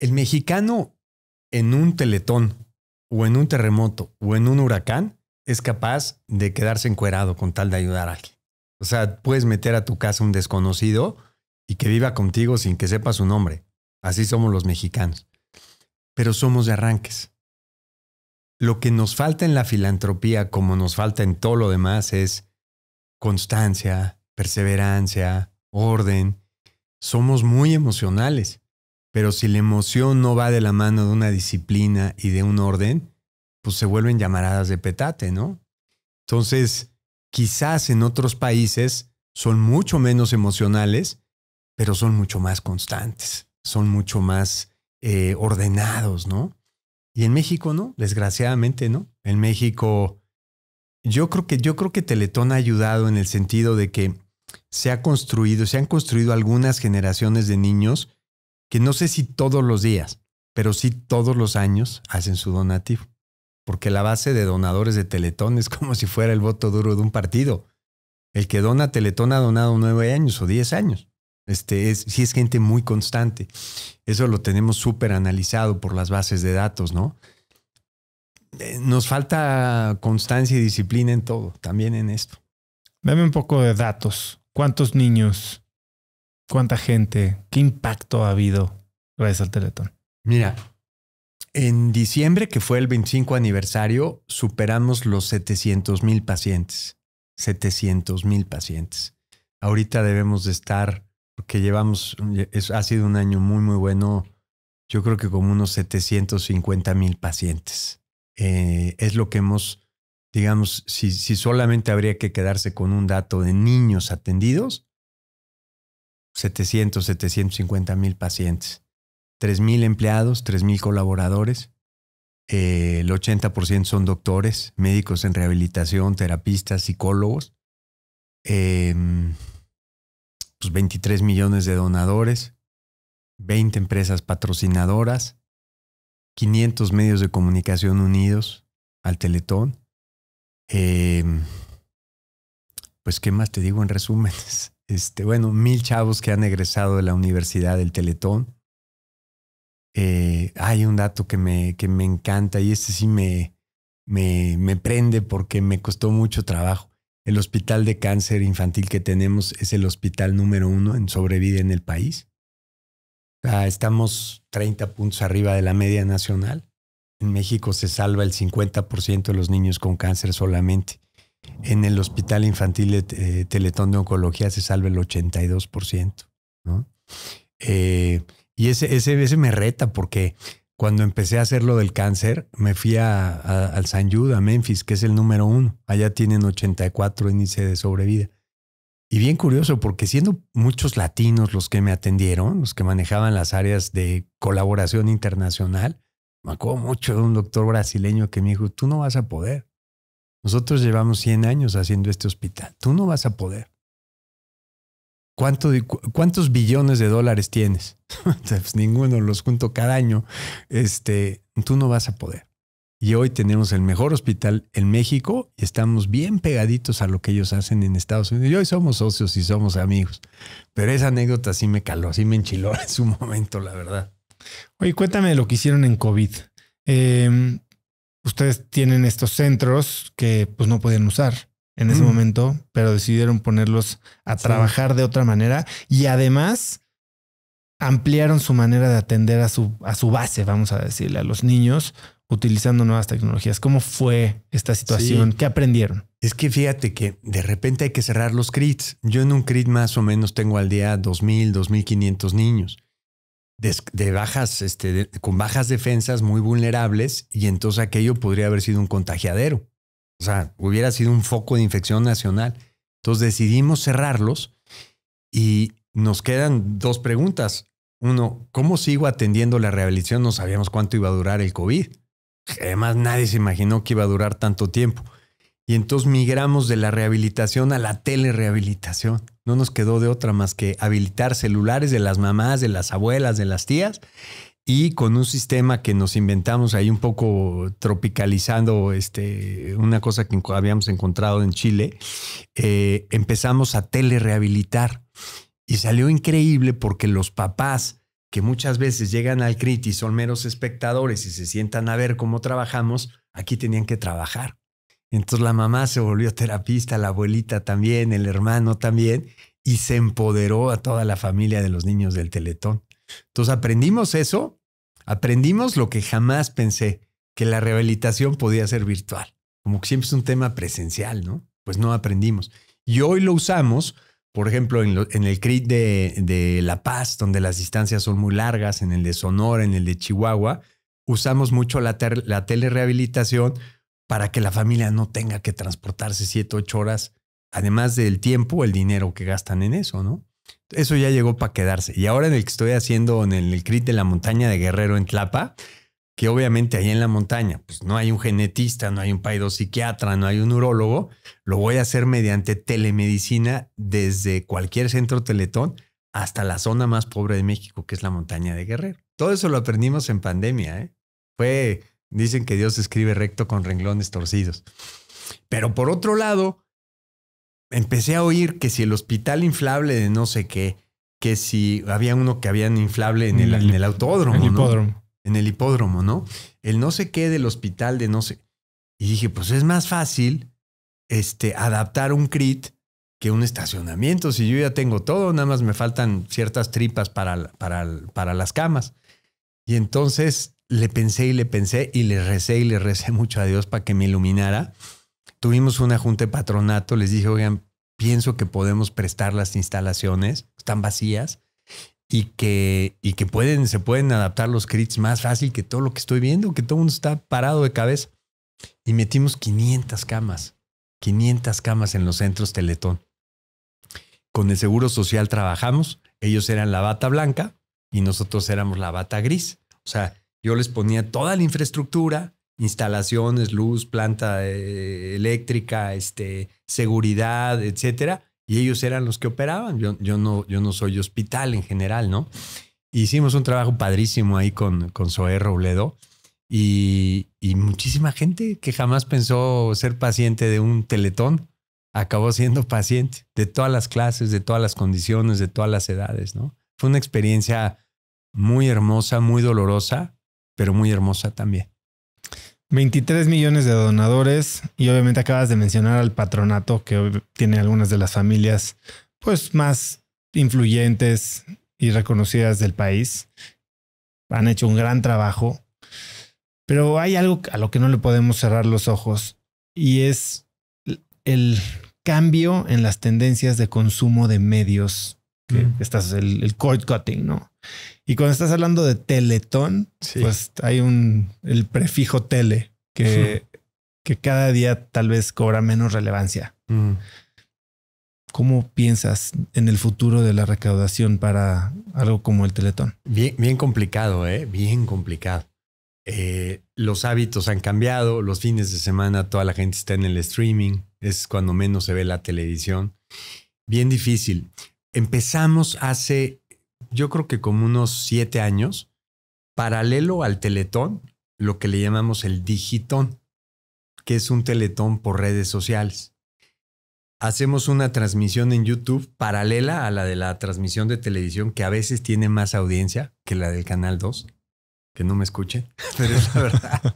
el mexicano en un teletón o en un terremoto o en un huracán es capaz de quedarse encuerado con tal de ayudar a alguien. O sea, puedes meter a tu casa un desconocido y que viva contigo sin que sepa su nombre. Así somos los mexicanos. Pero somos de arranques. Lo que nos falta en la filantropía, como nos falta en todo lo demás, es constancia, perseverancia, orden. Somos muy emocionales, pero si la emoción no va de la mano de una disciplina y de un orden, pues se vuelven llamaradas de petate, ¿no? Entonces, quizás en otros países son mucho menos emocionales, pero son mucho más constantes, son mucho más eh, ordenados, ¿no? Y en México no, desgraciadamente no. En México yo creo que, yo creo que Teletón ha ayudado en el sentido de que se ha construido, se han construido algunas generaciones de niños que no sé si todos los días, pero sí todos los años hacen su donativo. Porque la base de donadores de Teletón es como si fuera el voto duro de un partido. El que dona Teletón ha donado nueve años o diez años. Este es, sí es gente muy constante. Eso lo tenemos súper analizado por las bases de datos, ¿no? Eh, nos falta constancia y disciplina en todo, también en esto. Dame un poco de datos. ¿Cuántos niños? ¿Cuánta gente? ¿Qué impacto ha habido gracias al Teletón? Mira, en diciembre, que fue el 25 aniversario, superamos los 700 mil pacientes. 700 mil pacientes. Ahorita debemos de estar, porque llevamos, ha sido un año muy, muy bueno, yo creo que como unos 750 mil pacientes. Eh, es lo que hemos, digamos, si, solamente habría que quedarse con un dato de niños atendidos, 700, 750 mil pacientes, 3 mil empleados, 3 mil colaboradores, eh, el 80% son doctores, médicos en rehabilitación, terapistas, psicólogos, eh, pues 23 millones de donadores, 20 empresas patrocinadoras, 500 medios de comunicación unidos al Teletón. Eh, pues, ¿qué más te digo en resúmenes? [LAUGHS] Este, bueno, mil chavos que han egresado de la Universidad del Teletón. Eh, hay un dato que me, encanta y este sí me, me, me prende porque me costó mucho trabajo. El hospital de cáncer infantil que tenemos es el hospital número uno en sobrevida en el país. Ah, estamos 30 puntos arriba de la media nacional. En México se salva el 50% de los niños con cáncer solamente. En el Hospital Infantil de eh, Teletón de Oncología se salva el 82%. ¿no? Eh, y ese, ese, ese, me reta porque cuando empecé a hacer lo del cáncer, me fui a, al San Jude, a Memphis, que es el número uno. Allá tienen 84 índice de sobrevida. Y bien curioso, porque siendo muchos latinos los que me atendieron, los que manejaban las áreas de colaboración internacional, me acuerdo mucho de un doctor brasileño que me dijo, tú no vas a poder. Nosotros llevamos 100 años haciendo este hospital, tú no vas a poder. ¿Cuántos billones de dólares tienes? [LAUGHS] Pues ninguno, los junto cada año. Este, tú no vas a poder. Y hoy tenemos el mejor hospital en México y estamos bien pegaditos a lo que ellos hacen en Estados Unidos. Y hoy somos socios y somos amigos. Pero esa anécdota sí me caló, sí me enchiló [LAUGHS] en su momento, la verdad. Oye, cuéntame lo que hicieron en COVID. Em, ustedes tienen estos centros que pues no podían usar en ese mm. momento, pero decidieron ponerlos a trabajar de otra manera. Y además ampliaron su manera de atender a su, base, vamos a decirle, a los niños utilizando nuevas tecnologías. ¿Cómo fue esta situación? ¿Qué aprendieron? Es que fíjate que de repente hay que cerrar los crits. Yo en un crit más o menos tengo al día 2.000, 2.500 niños. De, bajas, este, con bajas defensas muy vulnerables y entonces aquello podría haber sido un contagiadero. O sea, hubiera sido un foco de infección nacional. Entonces decidimos cerrarlos y, nos quedan dos preguntas. Uno, ¿cómo sigo atendiendo la rehabilitación? No sabíamos cuánto iba a durar el COVID. Además, nadie se imaginó que iba a durar tanto tiempo. Y entonces migramos de la rehabilitación a la telerehabilitación. No nos quedó de otra más que habilitar celulares de las mamás, de las abuelas, de las tías y con un sistema que nos inventamos ahí un poco tropicalizando este, una cosa que habíamos encontrado en Chile, eh, empezamos a telerehabilitar. Y salió increíble porque los papás que muchas veces llegan al CRIT y son meros espectadores y se sientan a ver cómo trabajamos, aquí tenían que trabajar. Entonces la mamá se volvió terapista, la abuelita también, el hermano también, y se empoderó a toda la familia de los niños del Teletón. Entonces aprendimos eso, aprendimos lo que jamás pensé, que la rehabilitación podía ser virtual. Como que siempre es un tema presencial, ¿no? Pues no aprendimos. Y hoy lo usamos por ejemplo, en, el CRIT de, La Paz, donde las distancias son muy largas, en el de Sonora, en el de Chihuahua, usamos mucho la, la telerehabilitación para que la familia no tenga que transportarse 7, 8 horas, además del tiempo, el dinero que gastan en eso, ¿no? Eso ya llegó para quedarse. Y ahora en el que estoy haciendo en el, el CRIT de la montaña de Guerrero en Tlapa, que obviamente ahí en la montaña, pues no hay un genetista, no hay un psiquiatra, no hay un urólogo, lo voy a hacer mediante telemedicina desde cualquier centro teletón hasta la zona más pobre de México, que es la montaña de Guerrero. Todo eso lo aprendimos en pandemia. ¿eh? Fue, dicen que Dios escribe recto con renglones torcidos. Pero por otro lado, empecé a oír que si el hospital inflable de no sé qué, que si había uno que habían inflable en el, en el autódromo. el en el hipódromo, ¿no? El no sé qué del hospital de no sé. Y dije, pues es más fácil este, adaptar un crit que un estacionamiento. Si yo ya tengo todo, nada más me faltan ciertas tripas para, para, para las camas. Y entonces le pensé y le pensé y le recé y le recé [LAUGHS] mucho a Dios para que me iluminara. Tuvimos una junta de patronato, les dije, oigan, pienso que podemos prestar las instalaciones, están vacías, y que, y que pueden, se pueden adaptar los crits más fácil que todo lo que estoy viendo, que todo el mundo está parado de cabeza. Y metimos 500 camas, 500 camas en los centros Teletón. Con el Seguro Social trabajamos, ellos eran la bata blanca y nosotros éramos la bata gris. O sea, yo les ponía toda la infraestructura, instalaciones, luz, planta eh, eléctrica, este, seguridad, etcétera, y ellos eran los que operaban. Yo, yo, no, yo no soy hospital en general, ¿no? Hicimos un trabajo padrísimo ahí con, con Zoé Robledo y, y muchísima gente que jamás pensó ser paciente de un teletón acabó siendo paciente de todas las clases, de todas las condiciones, de todas las edades, ¿no? Fue una experiencia muy hermosa, muy dolorosa, pero muy hermosa también. 23 millones de donadores y obviamente acabas de mencionar al patronato que tiene algunas de las familias pues más influyentes y reconocidas del país. Han hecho un gran trabajo, pero hay algo a lo que no le podemos cerrar los ojos y es el cambio en las tendencias de consumo de medios, mm. estás el, el cutting, ¿no? Y cuando estás hablando de Teletón, pues hay un el prefijo tele que, [LAUGHS] que cada día tal vez cobra menos relevancia. Mm. ¿Cómo piensas en el futuro de la recaudación para algo como el Teletón? Bien, bien complicado, ¿eh? Bien complicado. Eh, los hábitos han cambiado, los fines de semana toda la gente está en el streaming, es cuando menos se ve la televisión. Bien difícil. Empezamos hace yo creo que como unos siete años, paralelo al teletón, lo que le llamamos el digitón, que es un teletón por redes sociales. Hacemos una transmisión en YouTube paralela a la de la transmisión de televisión, que a veces tiene más audiencia que la del Canal 2, que no me escuchen, [LAUGHS] pero es la verdad.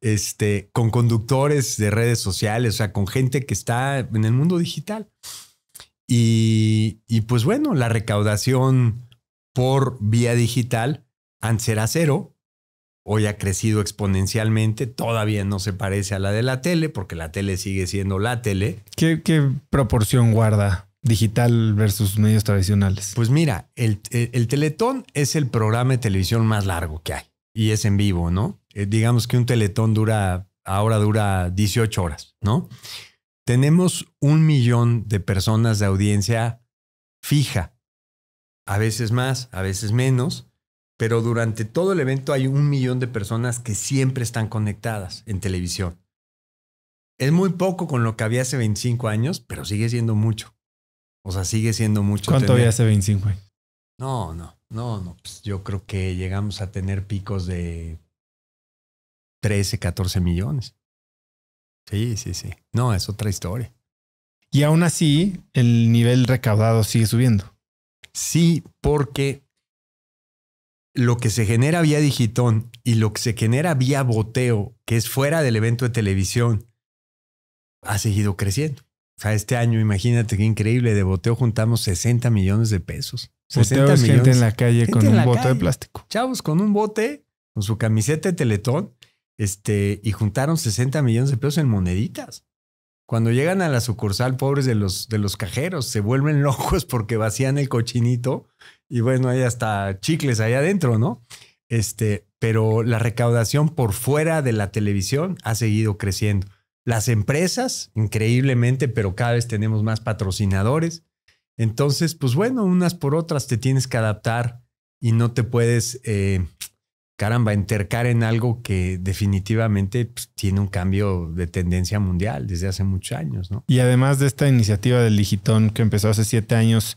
Este, con conductores de redes sociales, o sea, con gente que está en el mundo digital. y, pues bueno, la recaudación por vía digital, antes era cero, hoy ha crecido exponencialmente, todavía no se parece a la de la tele, porque la tele sigue siendo la tele. ¿Qué, proporción guarda digital versus medios tradicionales? Pues mira, el, Teletón es el programa de televisión más largo que hay y es en vivo, ¿no? Eh, digamos que un Teletón dura, ahora dura 18 horas, ¿no? Tenemos un millón de personas de audiencia fija a veces más, a veces menos, pero durante todo el evento hay un millón de personas que siempre están conectadas en televisión. Es muy poco con lo que había hace 25 años, pero sigue siendo mucho. O sea, sigue siendo mucho. ¿Cuánto había hace 25 años? No, no, no, no. Pues yo creo que llegamos a tener picos de 13, 14 millones. Sí, sí, sí. No, es otra historia. Y aún así, el nivel recaudado sigue subiendo. Sí, porque lo que se genera vía digitón y lo que se genera vía boteo, que es fuera del evento de televisión, ha seguido creciendo. O sea, este año, imagínate qué increíble, de boteo juntamos 60 millones de pesos. 60 boteo gente en la calle con un bote de plástico. Chavos, con un bote, con su camiseta de teletón, este, y juntaron 60 millones de pesos en moneditas. Cuando llegan a la sucursal, pobres de los, de los cajeros, se vuelven [LAUGHS] locos porque vacían el cochinito y bueno, hay hasta chicles ahí adentro, ¿no? Este, pero la recaudación por fuera de la televisión ha seguido creciendo. Las empresas, increíblemente, pero cada vez tenemos más patrocinadores. Entonces, pues bueno, unas por otras te tienes que adaptar y no te puedes eh, caramba, entercar en algo que definitivamente pues, tiene un cambio de tendencia mundial desde hace muchos años, ¿no? Y además de esta iniciativa del Digitón que empezó hace siete años,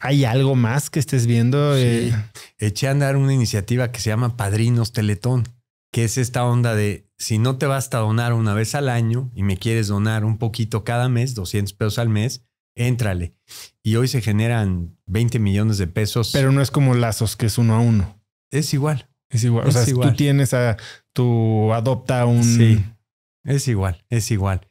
¿hay algo más que estés viendo? Sí. Eh, Eché a andar una iniciativa que se llama Padrinos Teletón, que es esta onda de si no te basta donar una vez al año y me quieres donar un poquito cada mes, 200 pesos al mes, éntrale. Y hoy se generan 20 millones de pesos. Pero no es como lazos, que es uno a uno. Es igual, es igual. O sea, tú tienes a tu adopta un. Sí. Es igual, es igual.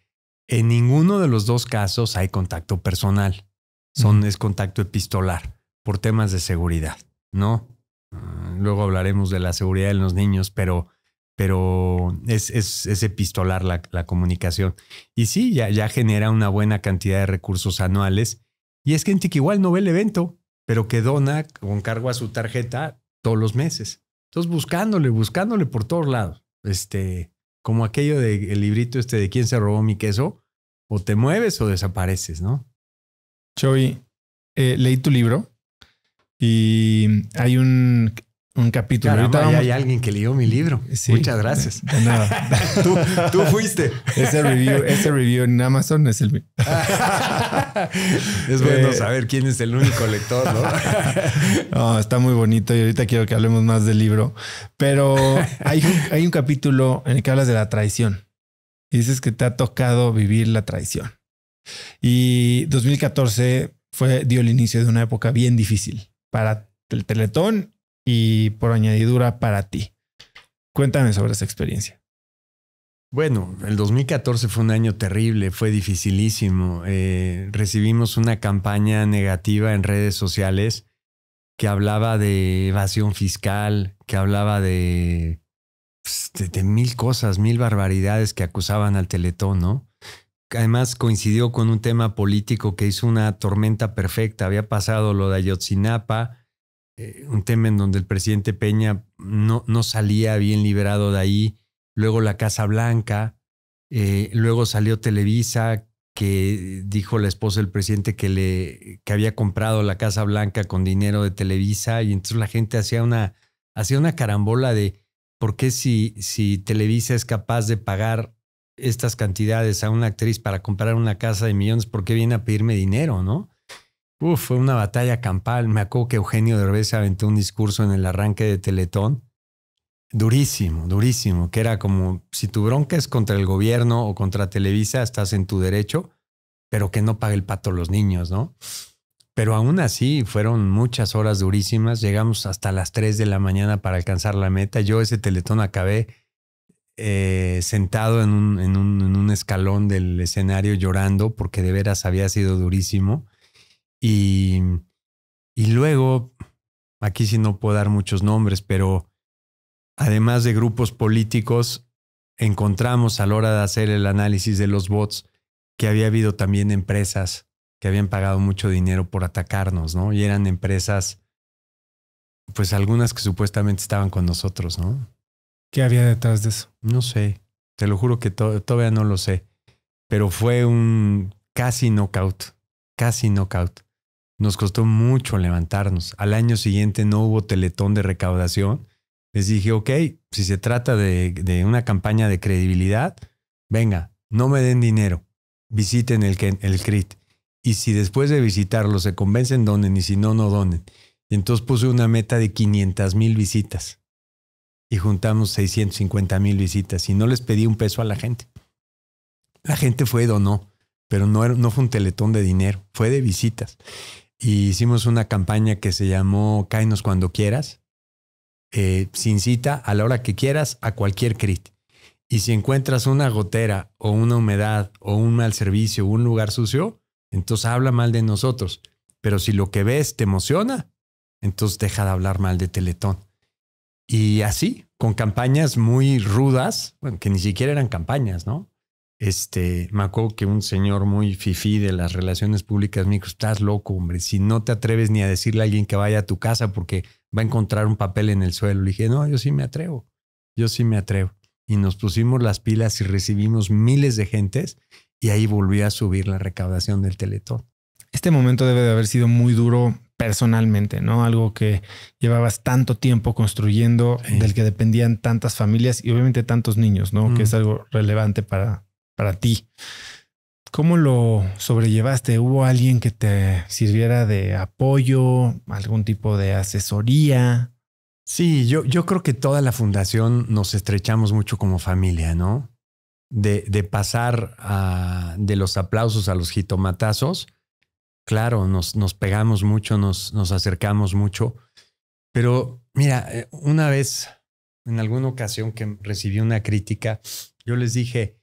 En ninguno de los dos casos hay contacto personal. Son, Es contacto epistolar por temas de seguridad, ¿no? Ah, luego hablaremos de la seguridad de los niños, pero, pero es, es, epistolar la, la, comunicación. Y sí, ya, ya genera una buena cantidad de recursos anuales. Y es gente que igual no ve el evento, pero que dona con cargo a su tarjeta todos los meses. Entonces, buscándole, buscándole por todos lados. Este, como aquello del librito este de quién se robó mi queso, o te mueves o desapareces, ¿no? Choy, eh, leí tu libro y hay un un capítulo. Ahorita hay alguien que leyó mi libro. Muchas gracias. [LAUGHS] tú, fuiste. Ese review, ese en Amazon es el mío. [LAUGHS] es bueno eh, saber quién es el único lector, [LAUGHS] ¿no? Está muy bonito y ahorita quiero que hablemos más del libro. Pero hay un, hay un capítulo en el que hablas de la traición y dices que te ha tocado vivir la traición. Y 2014 fue, dio el inicio de una época bien difícil para el Teletón y por añadidura para ti. Cuéntame sobre esa experiencia. Bueno, el 2014 fue un año terrible, fue dificilísimo. Eh, recibimos una campaña negativa en redes sociales que hablaba de evasión fiscal, que hablaba de, pues, de, de mil cosas, mil barbaridades que acusaban al Teletón, ¿no? Además coincidió con un tema político que hizo una tormenta perfecta. Había pasado lo de Ayotzinapa, eh, un tema en donde el presidente Peña no, no salía bien liberado de ahí, luego la Casa Blanca, eh, luego salió Televisa, que dijo la esposa del presidente que, le, que había comprado la Casa Blanca con dinero de Televisa, y entonces la gente hacía una, hacía una carambola de por qué si, si Televisa es capaz de pagar estas cantidades a una actriz para comprar una casa de millones, ¿por qué viene a pedirme dinero, no? Uf, fue una batalla campal. Me acuerdo que Eugenio Derbez aventó un discurso en el arranque de Teletón. Durísimo, durísimo, que era como si tu bronca es contra el gobierno o contra Televisa, estás en tu derecho, pero que no pague el pato los niños, ¿no? Pero aún así fueron muchas horas durísimas. Llegamos hasta las 3 de la mañana para alcanzar la meta. Yo ese teletón acabé eh, sentado en un escalón del escenario llorando porque de veras había sido durísimo y, y luego, aquí sí no puedo dar muchos nombres, pero además de grupos políticos, encontramos a la hora de hacer el análisis de los bots que había habido también empresas que habían pagado mucho dinero por atacarnos, ¿no? Y eran empresas, pues algunas que supuestamente estaban con nosotros, ¿no? ¿Qué había detrás de eso? No sé, te lo juro que todavía no lo sé, pero fue un casi knockout, casi knockout. Nos costó mucho levantarnos. Al año siguiente no hubo teletón de recaudación. Les dije, ok, si se trata de, una campaña de credibilidad, venga, no me den dinero, visiten el, el CRIT. Y si después de visitarlo se convencen, donen, y si no, no donen. Y entonces puse una meta de 500 mil visitas y juntamos 650 mil visitas y no les pedí un peso a la gente. La gente fue donó, pero no, no fue un teletón de dinero, fue de visitas hicimos una campaña que se llamó Cáenos cuando quieras, eh, sin cita, a la hora que quieras, a cualquier crit. Y si encuentras una gotera o una humedad o un mal servicio o un lugar sucio, entonces habla mal de nosotros. Pero si lo que ves te emociona, entonces deja de hablar mal de Teletón. Y así, con campañas muy rudas, bueno, que ni siquiera eran campañas, ¿no? este, me acuerdo que un señor muy fifí de las relaciones públicas me dijo, estás loco, hombre, si no te atreves ni a decirle a alguien que vaya a tu casa porque va a encontrar un papel en el suelo. Le dije, no, yo sí me atrevo, yo sí me atrevo. Y nos pusimos las pilas y recibimos miles de gentes y ahí volvió a subir la recaudación del Teletón. Este momento debe de haber sido muy duro personalmente, ¿no? Algo que llevabas tanto tiempo construyendo, del que dependían tantas familias y obviamente tantos niños, ¿no? Que es algo relevante para, para ti. ¿Cómo lo sobrellevaste? ¿Hubo alguien que te sirviera de apoyo, algún tipo de asesoría? Sí, yo, yo creo que toda la fundación nos estrechamos mucho como familia, ¿no? De, de pasar a, de los aplausos a los jitomatazos, claro, nos, nos pegamos mucho, nos, nos acercamos mucho, pero mira, eh, una vez, en alguna ocasión que recibí una crítica, yo les dije,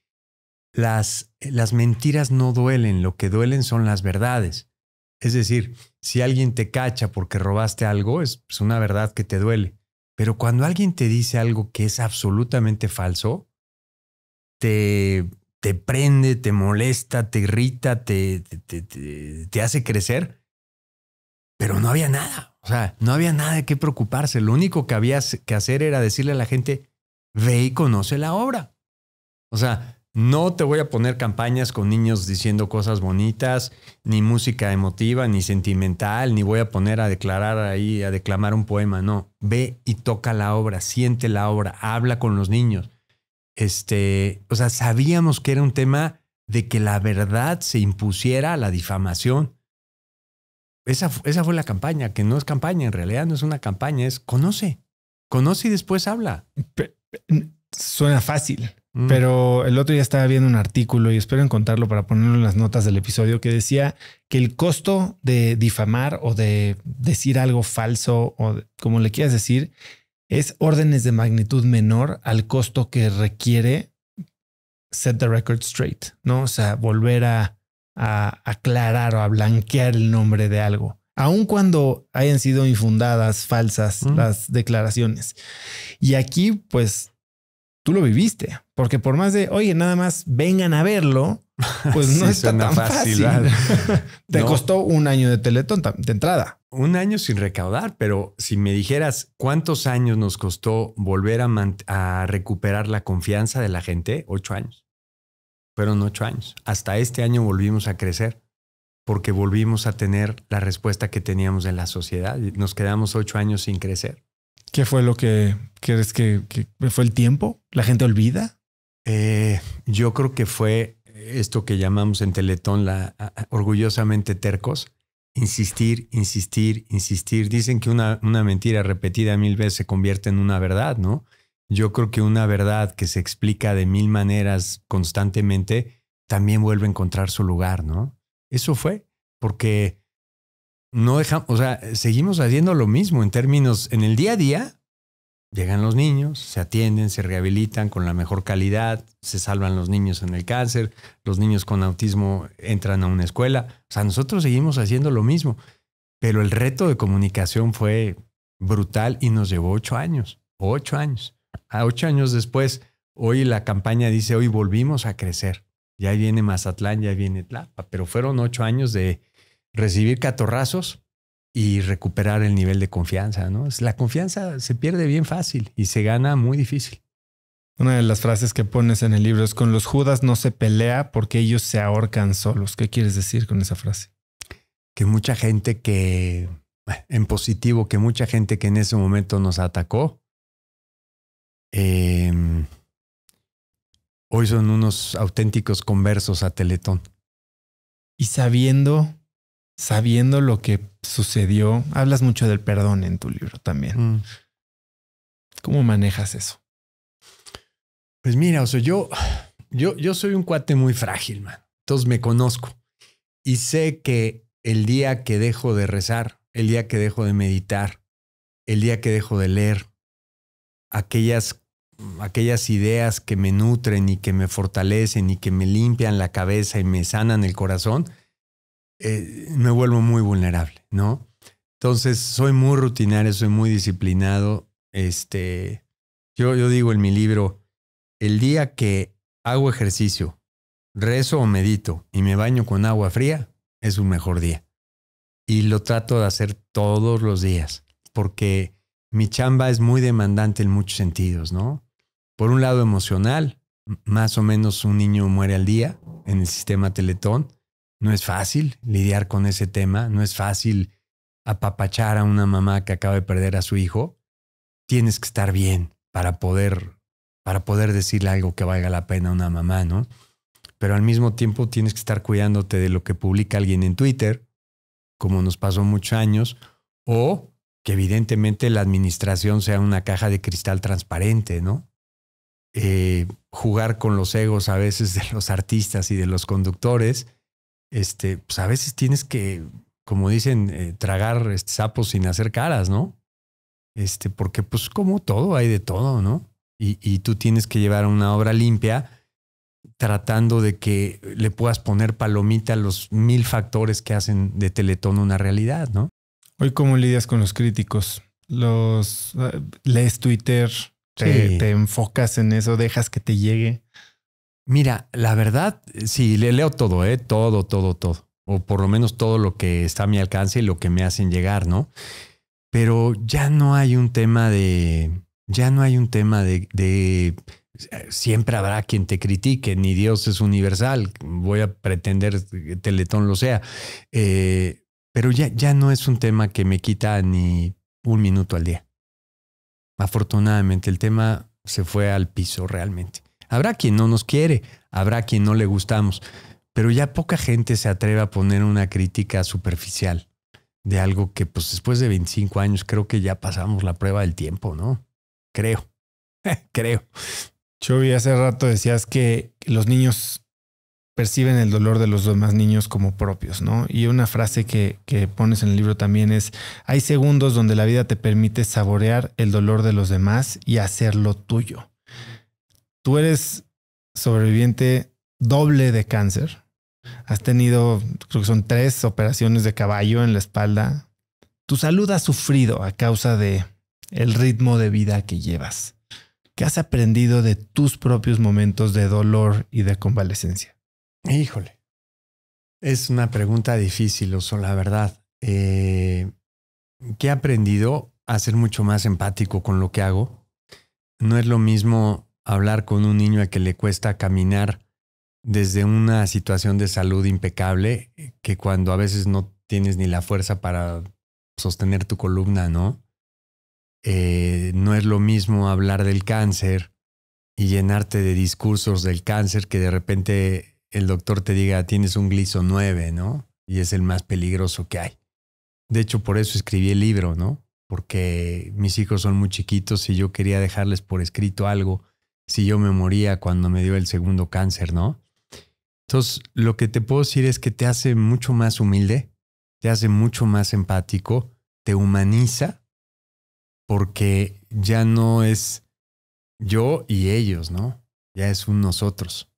las, las mentiras no duelen, lo que duelen son las verdades. Es decir, si alguien te cacha porque robaste algo, es pues, una verdad que te duele. Pero cuando alguien te dice algo que es absolutamente falso, te, te prende, te molesta, te irrita, te, te, te, hace crecer. Pero no había nada. O sea, no había nada de qué preocuparse. Lo único que había que hacer era decirle a la gente, ve y conoce la obra. O sea, no te voy a poner campañas con niños diciendo cosas bonitas, ni música emotiva, ni sentimental, ni voy a poner a declarar ahí, a declamar un poema. No, ve y toca la obra, siente la obra, habla con los niños. Este, o sea, sabíamos que era un tema de que la verdad se impusiera a la difamación. Esa, esa fue la campaña, que no es campaña, en realidad no es una campaña, es conoce, conoce y después habla. Suena fácil. Mm. Pero el otro día estaba viendo un artículo y espero encontrarlo para ponerlo en las notas del episodio que decía que el costo de difamar o de decir algo falso o como le quieras decir es órdenes de magnitud menor al costo que requiere set the record straight, ¿no? O sea, volver a, a aclarar o a blanquear el nombre de algo aun cuando hayan sido infundadas, falsas mm. las declaraciones. Y aquí, pues, tú lo viviste. Porque por más de, oye, nada más vengan a verlo, [LAUGHS] pues no es tan fácil. ¿ah? [LAUGHS] Te costó un año de Teletón de entrada. Un año sin recaudar, pero si me dijeras cuántos años nos costó volver a, recuperar la confianza de la gente, ocho años. Fueron ocho años. Hasta este año volvimos a crecer porque volvimos a tener la respuesta que teníamos en la sociedad. Nos quedamos ocho años sin crecer. ¿Qué fue lo que crees que fue el tiempo? ¿La gente olvida? Eh, yo creo que fue esto que llamamos en Teletón la orgullosamente tercos. Insistir, insistir, insistir. Dicen que una, una mentira repetida mil veces se convierte en una verdad, ¿no? Yo creo que una verdad que se explica de mil maneras constantemente también vuelve a encontrar su lugar, ¿no? Eso fue, porque no dejamos, o sea, seguimos haciendo lo mismo en términos, en el día a día, Llegan los niños, se atienden, se rehabilitan con la mejor calidad, se salvan los niños en el cáncer, los niños con autismo entran a una escuela. O sea, nosotros seguimos haciendo lo mismo, pero el reto de comunicación fue brutal y nos llevó ocho años, ocho años. A ocho años después, hoy la campaña dice, hoy volvimos a crecer. Ya viene Mazatlán, ya viene Tlapa, pero fueron ocho años de recibir catorrazos, y recuperar el nivel de confianza, ¿no? La confianza se pierde bien fácil y se gana muy difícil. Una de las frases que pones en el libro es, con los judas no se pelea porque ellos se ahorcan solos. ¿Qué quieres decir con esa frase? Que mucha gente que, en positivo, que mucha gente que en ese momento nos atacó, em, hoy son unos auténticos conversos a Teletón. Y sabiendo sabiendo lo que sucedió. Hablas mucho del perdón en tu libro también. Mm. ¿Cómo manejas eso? Pues mira, o sea, yo, yo, soy un cuate muy frágil, man. Entonces me conozco y sé que el día que dejo de rezar, el día que dejo de meditar, el día que dejo de leer, aquellas ideas que me nutren y que me fortalecen y que me limpian la cabeza y me sanan el corazón, eh, me vuelvo muy vulnerable, ¿no? Entonces, soy muy rutinario, soy muy disciplinado. Este, yo, yo digo en mi libro, el día que hago ejercicio, rezo o medito y me baño con agua fría, es un mejor día. Y lo trato de hacer todos los días, porque mi chamba es muy demandante en muchos sentidos, ¿no? Por un lado emocional, más o menos un niño muere al día en el sistema Teletón. No es fácil lidiar con ese tema, no es fácil apapachar a una mamá que acaba de perder a su hijo. Tienes que estar bien para poder para poder decirle algo que valga la pena a una mamá, ¿no? Pero al mismo tiempo tienes que estar cuidándote de lo que publica alguien en Twitter, como nos pasó muchos años, o que evidentemente la administración sea una caja de cristal transparente, ¿no? Eh, jugar con los egos a veces de los artistas y de los conductores este, pues a veces tienes que, como dicen, eh, tragar este, sapos sin hacer caras, ¿no? Este, porque pues como todo, hay de todo, ¿no? Y, tú tienes que llevar una obra limpia tratando de que le puedas poner palomita a los mil factores que hacen de Teletón una realidad, ¿no? Hoy, ¿cómo lidias con los críticos? Los eh, lees Twitter, te enfocas en eso, dejas que te llegue. Mira, la verdad, eh, sí, le leo todo, ¿eh? todo, todo, todo. O por lo menos todo lo que está a mi alcance y lo que me hacen llegar, ¿no? Pero ya no hay un tema de. Ya no hay un tema de, eh, siempre habrá quien te critique, ni Dios es universal, voy a pretender que Teletón lo sea, eh, pero ya, ya no es un tema que me quita ni un minuto al día. Afortunadamente el tema se fue al piso realmente. Habrá quien no nos quiere, habrá quien no le gustamos, pero ya poca gente se atreve a poner una crítica superficial de algo que pues después de 25 años creo que ya pasamos la prueba del tiempo, ¿no? Creo, [LAUGHS] creo. vi hace rato decías que los niños perciben el dolor de los demás niños como propios, ¿no? Y una frase que, que, pones en el libro también es, hay segundos donde la vida te permite saborear el dolor de los demás y hacerlo tuyo tú eres sobreviviente doble de cáncer. Has tenido, creo que son tres operaciones de caballo en la espalda. Tu salud ha sufrido a causa de el ritmo de vida que llevas. ¿Qué has aprendido de tus propios momentos de dolor y de convalecencia? Híjole, es una pregunta difícil, Oso, la verdad. Eh, ¿Qué he aprendido? A ser mucho más empático con lo que hago. No es lo mismo hablar con un niño a que le cuesta caminar desde una situación de salud impecable que cuando a veces no tienes ni la fuerza para sostener tu columna, ¿no? Eh, no es lo mismo hablar del cáncer y llenarte de discursos del cáncer que de repente el doctor te diga tienes un gliso 9, ¿no? Y es el más peligroso que hay. De hecho, por eso escribí el libro, ¿no? Porque mis hijos son muy chiquitos y yo quería dejarles por escrito algo si yo me moría cuando me dio el segundo cáncer, ¿no? Entonces, lo que te puedo decir es que te hace mucho más humilde, te hace mucho más empático, te humaniza, porque ya no es yo y ellos, ¿no? Ya es un nosotros.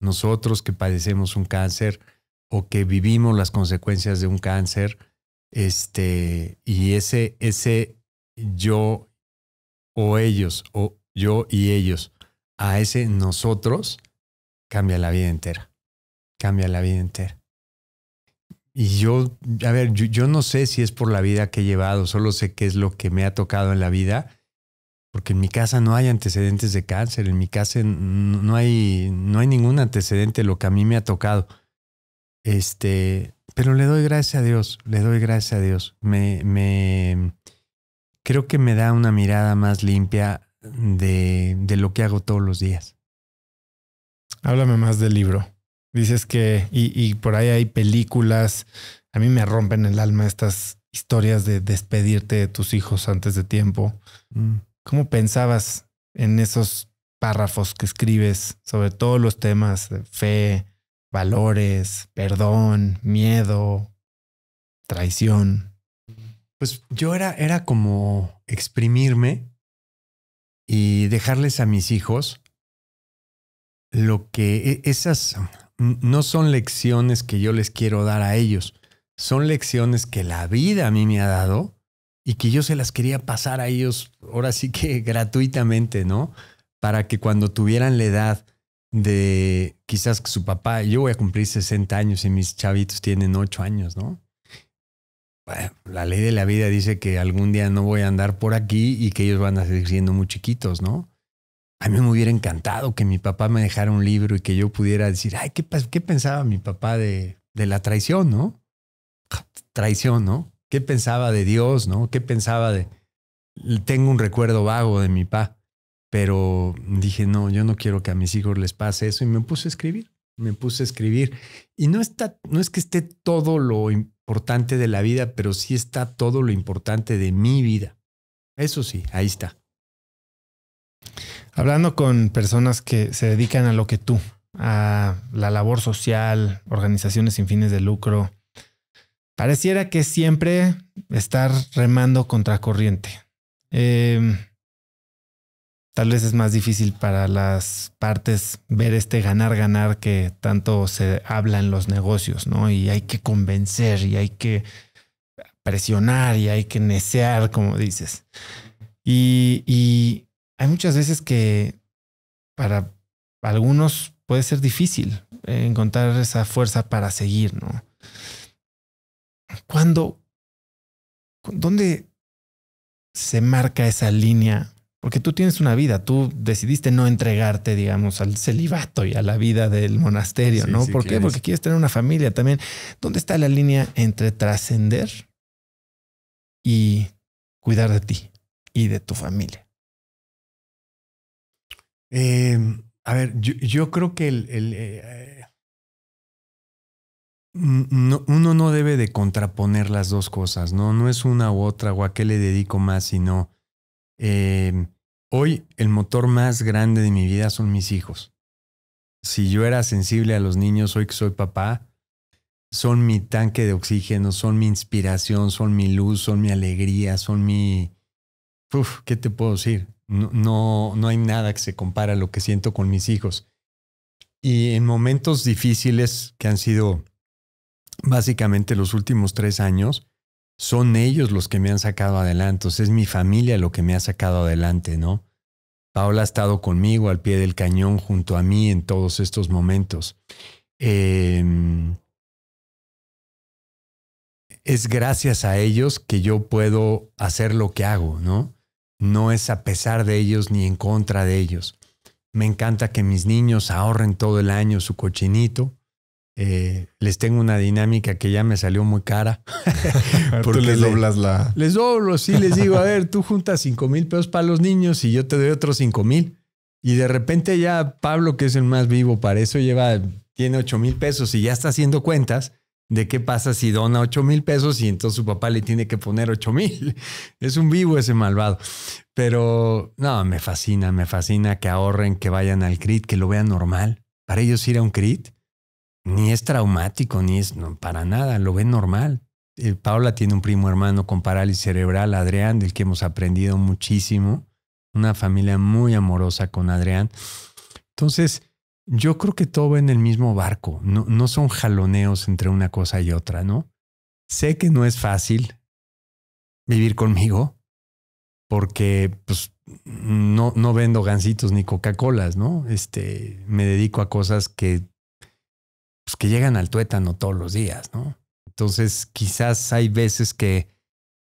Nosotros que padecemos un cáncer o que vivimos las consecuencias de un cáncer, este, y ese, ese yo o ellos o yo y ellos, a ese nosotros, cambia la vida entera. Cambia la vida entera. Y yo, a ver, yo, no sé si es por la vida que he llevado, solo sé qué es lo que me ha tocado en la vida, porque en mi casa no hay antecedentes de cáncer, en mi casa no hay, no hay ningún antecedente lo que a mí me ha tocado. Este, pero le doy gracias a Dios, le doy gracias a Dios. Me, me, creo que me da una mirada más limpia de, de lo que hago todos los días. Háblame más del libro. Dices que, y, y, por ahí hay películas, a mí me rompen el alma estas historias de despedirte de tus hijos antes de tiempo. Mm. ¿Cómo pensabas en esos párrafos que escribes sobre todos los temas de fe, valores, perdón, miedo, traición? Pues yo era, era como exprimirme y dejarles a mis hijos lo que e, esas no son lecciones que yo les quiero dar a ellos, son lecciones que la vida a mí me ha dado y que yo se las quería pasar a ellos ahora sí que [LAUGHS] gratuitamente, ¿no? Para que cuando tuvieran la edad de quizás que su papá, yo voy a cumplir 60 años y mis chavitos tienen 8 años, ¿no? la ley de la vida dice que algún día no voy a andar por aquí y que ellos van a seguir siendo muy chiquitos, ¿no? A mí me hubiera encantado que mi papá me dejara un libro y que yo pudiera decir, ay, ¿qué, qué pensaba mi papá de, de la traición, ¿no? Traición, ¿no? ¿Qué pensaba de Dios, ¿no? ¿Qué pensaba de... Tengo un recuerdo vago de mi papá, pero dije, no, yo no quiero que a mis hijos les pase eso y me puse a escribir, me puse a escribir. Y no, está, no es que esté todo lo importante de la vida, pero sí está todo lo importante de mi vida. Eso sí, ahí está. Hablando con personas que se dedican a lo que tú, a la labor social, organizaciones sin fines de lucro, pareciera que siempre estar remando contracorriente. Eh, Tal vez es más difícil para las partes ver este ganar-ganar que tanto se habla en los negocios, ¿no? Y hay que convencer y hay que presionar y hay que necear, como dices. Y, hay muchas veces que para algunos puede ser difícil encontrar esa fuerza para seguir, ¿no? Cuando, ¿dónde se marca esa línea porque tú tienes una vida, tú decidiste no entregarte, digamos, al celibato y a la vida del monasterio, ¿no? ¿Por qué? Porque quieres tener una familia también. ¿Dónde está la línea entre trascender y cuidar de ti y de tu familia? Em, a ver, yo, creo que el, eh, uno no debe de contraponer las dos cosas, ¿no? No es una u otra, o a qué le dedico más, sino em, Hoy el motor más grande de mi vida son mis hijos. Si yo era sensible a los niños, hoy que soy papá, son mi tanque de oxígeno, son mi inspiración, son mi luz, son mi alegría, son mi... Uf, ¿qué te puedo decir? No, no, no hay nada que se compara a lo que siento con mis hijos. Y en momentos difíciles que han sido básicamente los últimos tres años, son ellos los que me han sacado adelante, es mi familia lo que me ha sacado adelante, ¿no? Paula ha estado conmigo al pie del cañón junto a mí en todos estos momentos. Em, es gracias a ellos que yo puedo hacer lo que hago, ¿no? No es a pesar de ellos ni en contra de ellos. Me encanta que mis niños ahorren todo el año su cochinito eh, les tengo una dinámica que ya me salió muy cara. [LAUGHS] [LAUGHS] Porque les doblas la. Les doblo, sí, les digo, a ver, tú juntas 5 mil pesos para los niños y yo te doy otros 5 mil. Y de repente ya Pablo, que es el más vivo para eso, lleva, tiene 8 mil pesos y ya está haciendo cuentas de qué pasa si dona 8 mil pesos y entonces su papá le tiene que poner 8 mil. [LAUGHS] Es un vivo ese malvado. Pero no, me fascina, me fascina que ahorren, que vayan al CRIT, que lo vean normal. Para ellos ir a un CRIT ni es traumático, ni es para nada, lo ven normal. Eh, Paula tiene un primo hermano con parálisis cerebral, Adrián, del que hemos aprendido muchísimo. Una familia muy amorosa con Adrián. Entonces, yo creo que todo va en el mismo barco. No, son jaloneos entre una cosa y otra, ¿no? Sé que no es fácil vivir conmigo porque pues, no, no vendo gansitos ni Coca-Colas, ¿no? Este, me dedico a cosas que pues que llegan al tuétano todos los días, ¿no? Entonces, quizás hay veces que,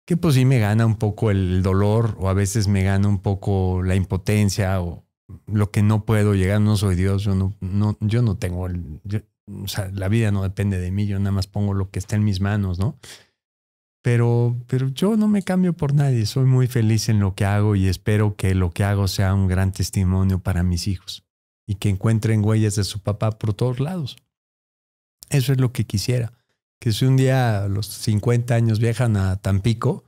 que pues sí me gana un poco el dolor o a veces me gana un poco la impotencia o lo que no puedo llegar, no soy Dios, yo no, no yo no tengo, o sea, la vida no depende de mí, yo nada más pongo lo que está en mis manos, ¿no? Pero, pero yo no me cambio por nadie, soy muy feliz en lo que hago y espero que lo que hago sea un gran testimonio para mis hijos y que encuentren huellas de su papá por todos lados. Eso es lo que quisiera. Que si un día los 50 años viajan a Tampico,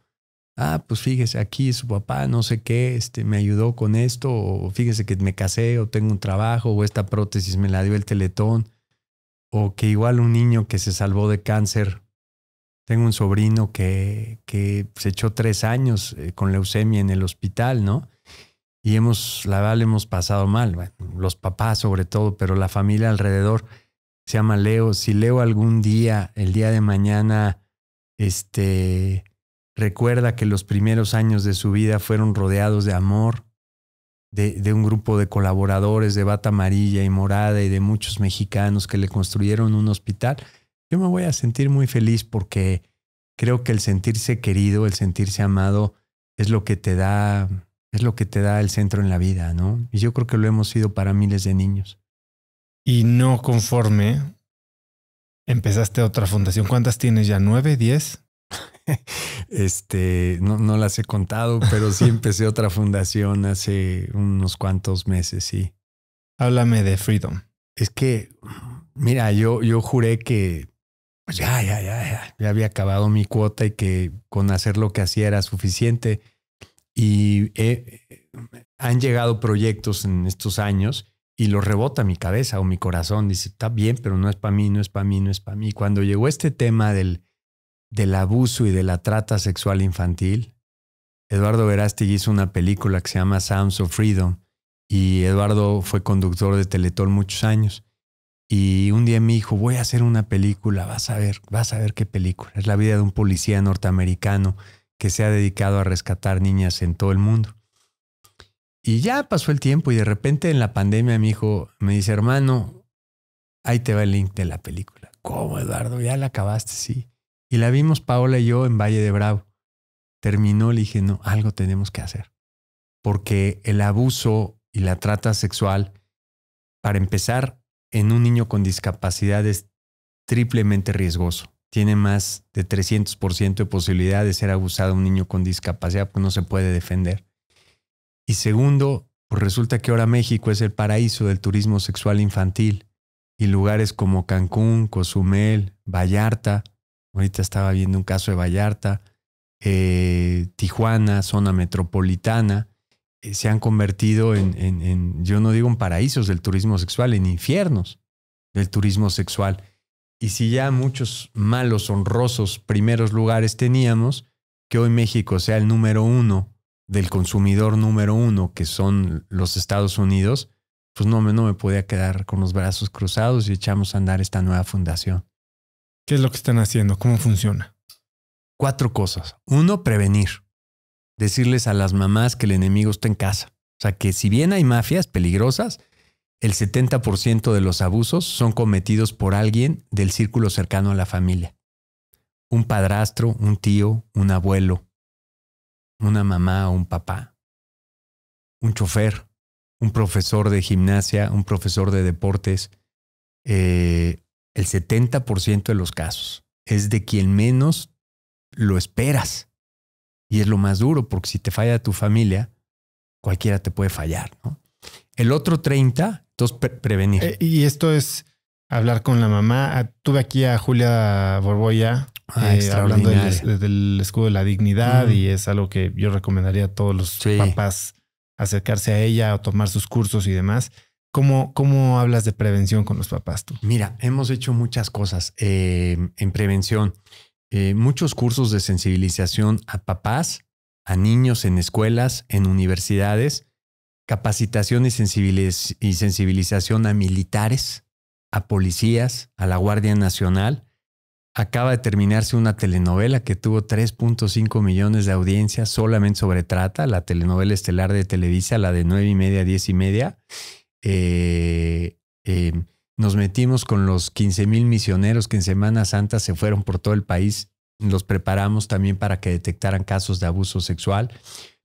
ah, pues fíjese, aquí su papá, no sé qué, este, me ayudó con esto, o fíjese que me casé, o tengo un trabajo, o esta prótesis me la dio el teletón, o que igual un niño que se salvó de cáncer, tengo un sobrino que, que se echó tres años eh, con leucemia en el hospital, ¿no? Y hemos, la verdad, le hemos pasado mal, los papás sobre todo, pero la familia alrededor se llama Leo, si Leo algún día, el día de mañana, este, recuerda que los primeros años de su vida fueron rodeados de amor, de, de, un grupo de colaboradores de bata amarilla y morada y de muchos mexicanos que le construyeron un hospital, yo me voy a sentir muy feliz porque creo que el sentirse querido, el sentirse amado, es lo que te da, es lo que te da el centro en la vida, ¿no? Y yo creo que lo hemos sido para miles de niños. Y no conforme, empezaste otra fundación. ¿Cuántas tienes ya? ¿Nueve? ¿Diez? [LAUGHS] Este, no, las he contado, pero sí [LAUGHS] empecé otra fundación hace unos cuantos meses, sí. Háblame de Freedom. Es que, mira, yo, juré que pues ya, ya, ya, ya, ya había acabado mi cuota y que con hacer lo que hacía era suficiente. Y han llegado proyectos en estos años y lo rebota mi cabeza o mi corazón. Dice, está bien, pero no es para mí, no es para mí, no es para mí. Cuando llegó este tema del, del abuso y de la trata sexual infantil, Eduardo Verástegui hizo una película que se llama Sounds of Freedom y Eduardo fue conductor de Teletón muchos años. Y un día me dijo, voy a hacer una película, vas a ver, vas a ver qué película. Es la vida de un policía norteamericano que se ha dedicado a rescatar niñas en todo el mundo. Y ya pasó el tiempo y de repente en la pandemia mi hijo me dice, hermano, ahí te va el link de la película. ¿Cómo, Eduardo? Ya la acabaste, sí. Y la vimos Paola y yo en Valle de Bravo. Terminó, le dije, no, algo tenemos que hacer. Porque el abuso y la trata sexual, para empezar, en un niño con discapacidad es triplemente riesgoso. Tiene más de 300% de posibilidad de ser abusado un niño con discapacidad porque no se puede defender. Y segundo, pues resulta que ahora México es el paraíso del turismo sexual infantil y lugares como Cancún, Cozumel, Vallarta, ahorita estaba viendo un caso de Vallarta, eh, Tijuana, zona metropolitana, eh, se han convertido en, yo no digo en paraísos del turismo sexual, en infiernos del turismo sexual. Y si ya muchos malos, honrosos primeros lugares teníamos, que hoy México sea el número uno del consumidor número uno, que son los Estados Unidos, pues no, no me podía quedar con los brazos cruzados y echamos a andar esta nueva fundación. ¿Qué es lo que están haciendo? ¿Cómo funciona? Cuatro cosas. Uno, prevenir. Decirles a las mamás que el enemigo está en casa. O sea, que si bien hay mafias peligrosas, el 70% de los abusos son cometidos por alguien del círculo cercano a la familia. Un padrastro, un tío, un abuelo, una mamá o un papá, un chofer, un profesor de gimnasia, un profesor de deportes, eh, el 70% de los casos es de quien menos lo esperas. Y es lo más duro, porque si te falla tu familia, cualquiera te puede fallar. El otro 30, entonces prevenir. Eh, y esto es hablar con la mamá. Ah, tuve aquí a Julia Borboya Ah, eh, hablando del, escudo de la dignidad y es algo que yo recomendaría a todos los papás acercarse a ella o tomar sus cursos y demás. ¿Cómo, hablas de prevención con los papás tú? Mira, hemos hecho muchas cosas em, en prevención. Eh, muchos cursos de sensibilización a papás, a niños en escuelas, en universidades, capacitación y sensibilización a militares, a policías, a la Guardia Nacional Acaba de terminarse una telenovela que tuvo 3.5 millones de audiencias solamente sobre trata, la telenovela estelar de Televisa, la de 9 y media, 10 y media. Eh, eh, nos metimos con los 15 mil misioneros que en Semana Santa se fueron por todo el país. Los preparamos también para que detectaran casos de abuso sexual.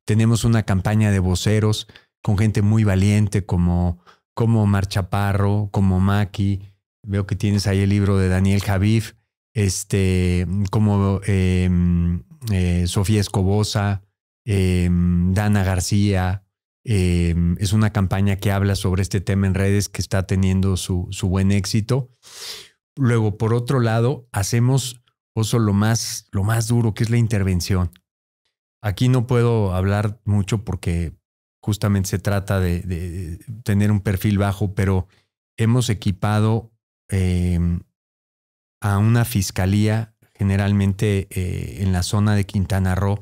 Tenemos una campaña de voceros con gente muy valiente como, como Mar Chaparro, como Maki. Veo que tienes ahí el libro de Daniel Javif este, como em, eh, Sofía Escobosa, em, Dana García. Em, es una campaña que habla sobre este tema en redes que está teniendo su, su buen éxito. Luego, por otro lado, hacemos oso lo más, lo más duro, que es la intervención. Aquí no puedo hablar mucho porque justamente se trata de, de tener un perfil bajo, pero hemos equipado a una fiscalía generalmente eh, en la zona de Quintana Roo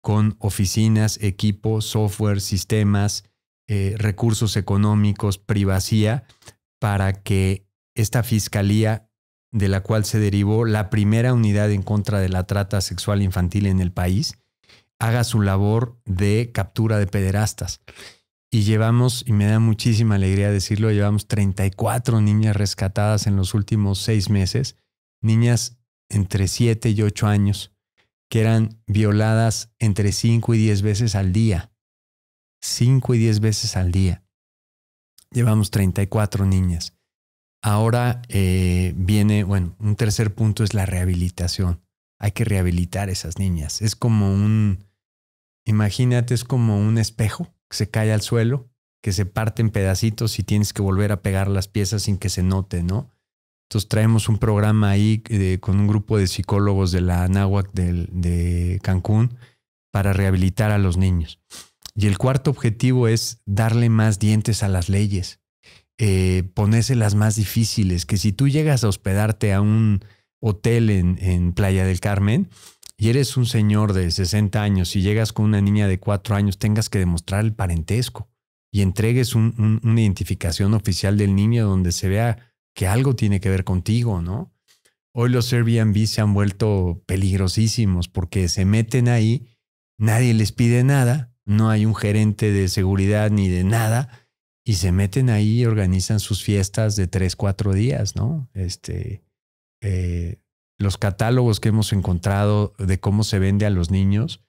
con oficinas, equipo, software, sistemas, eh, recursos económicos, privacidad, para que esta fiscalía de la cual se derivó la primera unidad en contra de la trata sexual infantil en el país, haga su labor de captura de pederastas. Y llevamos, y me da muchísima alegría decirlo, llevamos 34 niñas rescatadas en los últimos seis meses niñas entre 7 y 8 años que eran violadas entre 5 y 10 veces al día. 5 y 10 veces al día. Llevamos 34 niñas. Ahora eh, viene, bueno, un tercer punto es la rehabilitación. Hay que rehabilitar esas niñas. Es como un, imagínate, es como un espejo que se cae al suelo, que se parte en pedacitos y tienes que volver a pegar las piezas sin que se note, ¿no? Entonces traemos un programa ahí eh, con un grupo de psicólogos de la Anáhuac de, Cancún para rehabilitar a los niños. Y el cuarto objetivo es darle más dientes a las leyes, eh, las más difíciles, que si tú llegas a hospedarte a un hotel en, Playa del Carmen, y eres un señor de 60 años y llegas con una niña de 4 años, tengas que demostrar el parentesco y entregues una identificación oficial del niño donde se vea que algo tiene que ver contigo, ¿no? Hoy los Airbnb se han vuelto peligrosísimos porque se meten ahí, nadie les pide nada, no hay un gerente de seguridad ni de nada, y se meten ahí y organizan sus fiestas de tres, cuatro días, ¿no? Este, eh, los catálogos que hemos encontrado de cómo se vende a los niños,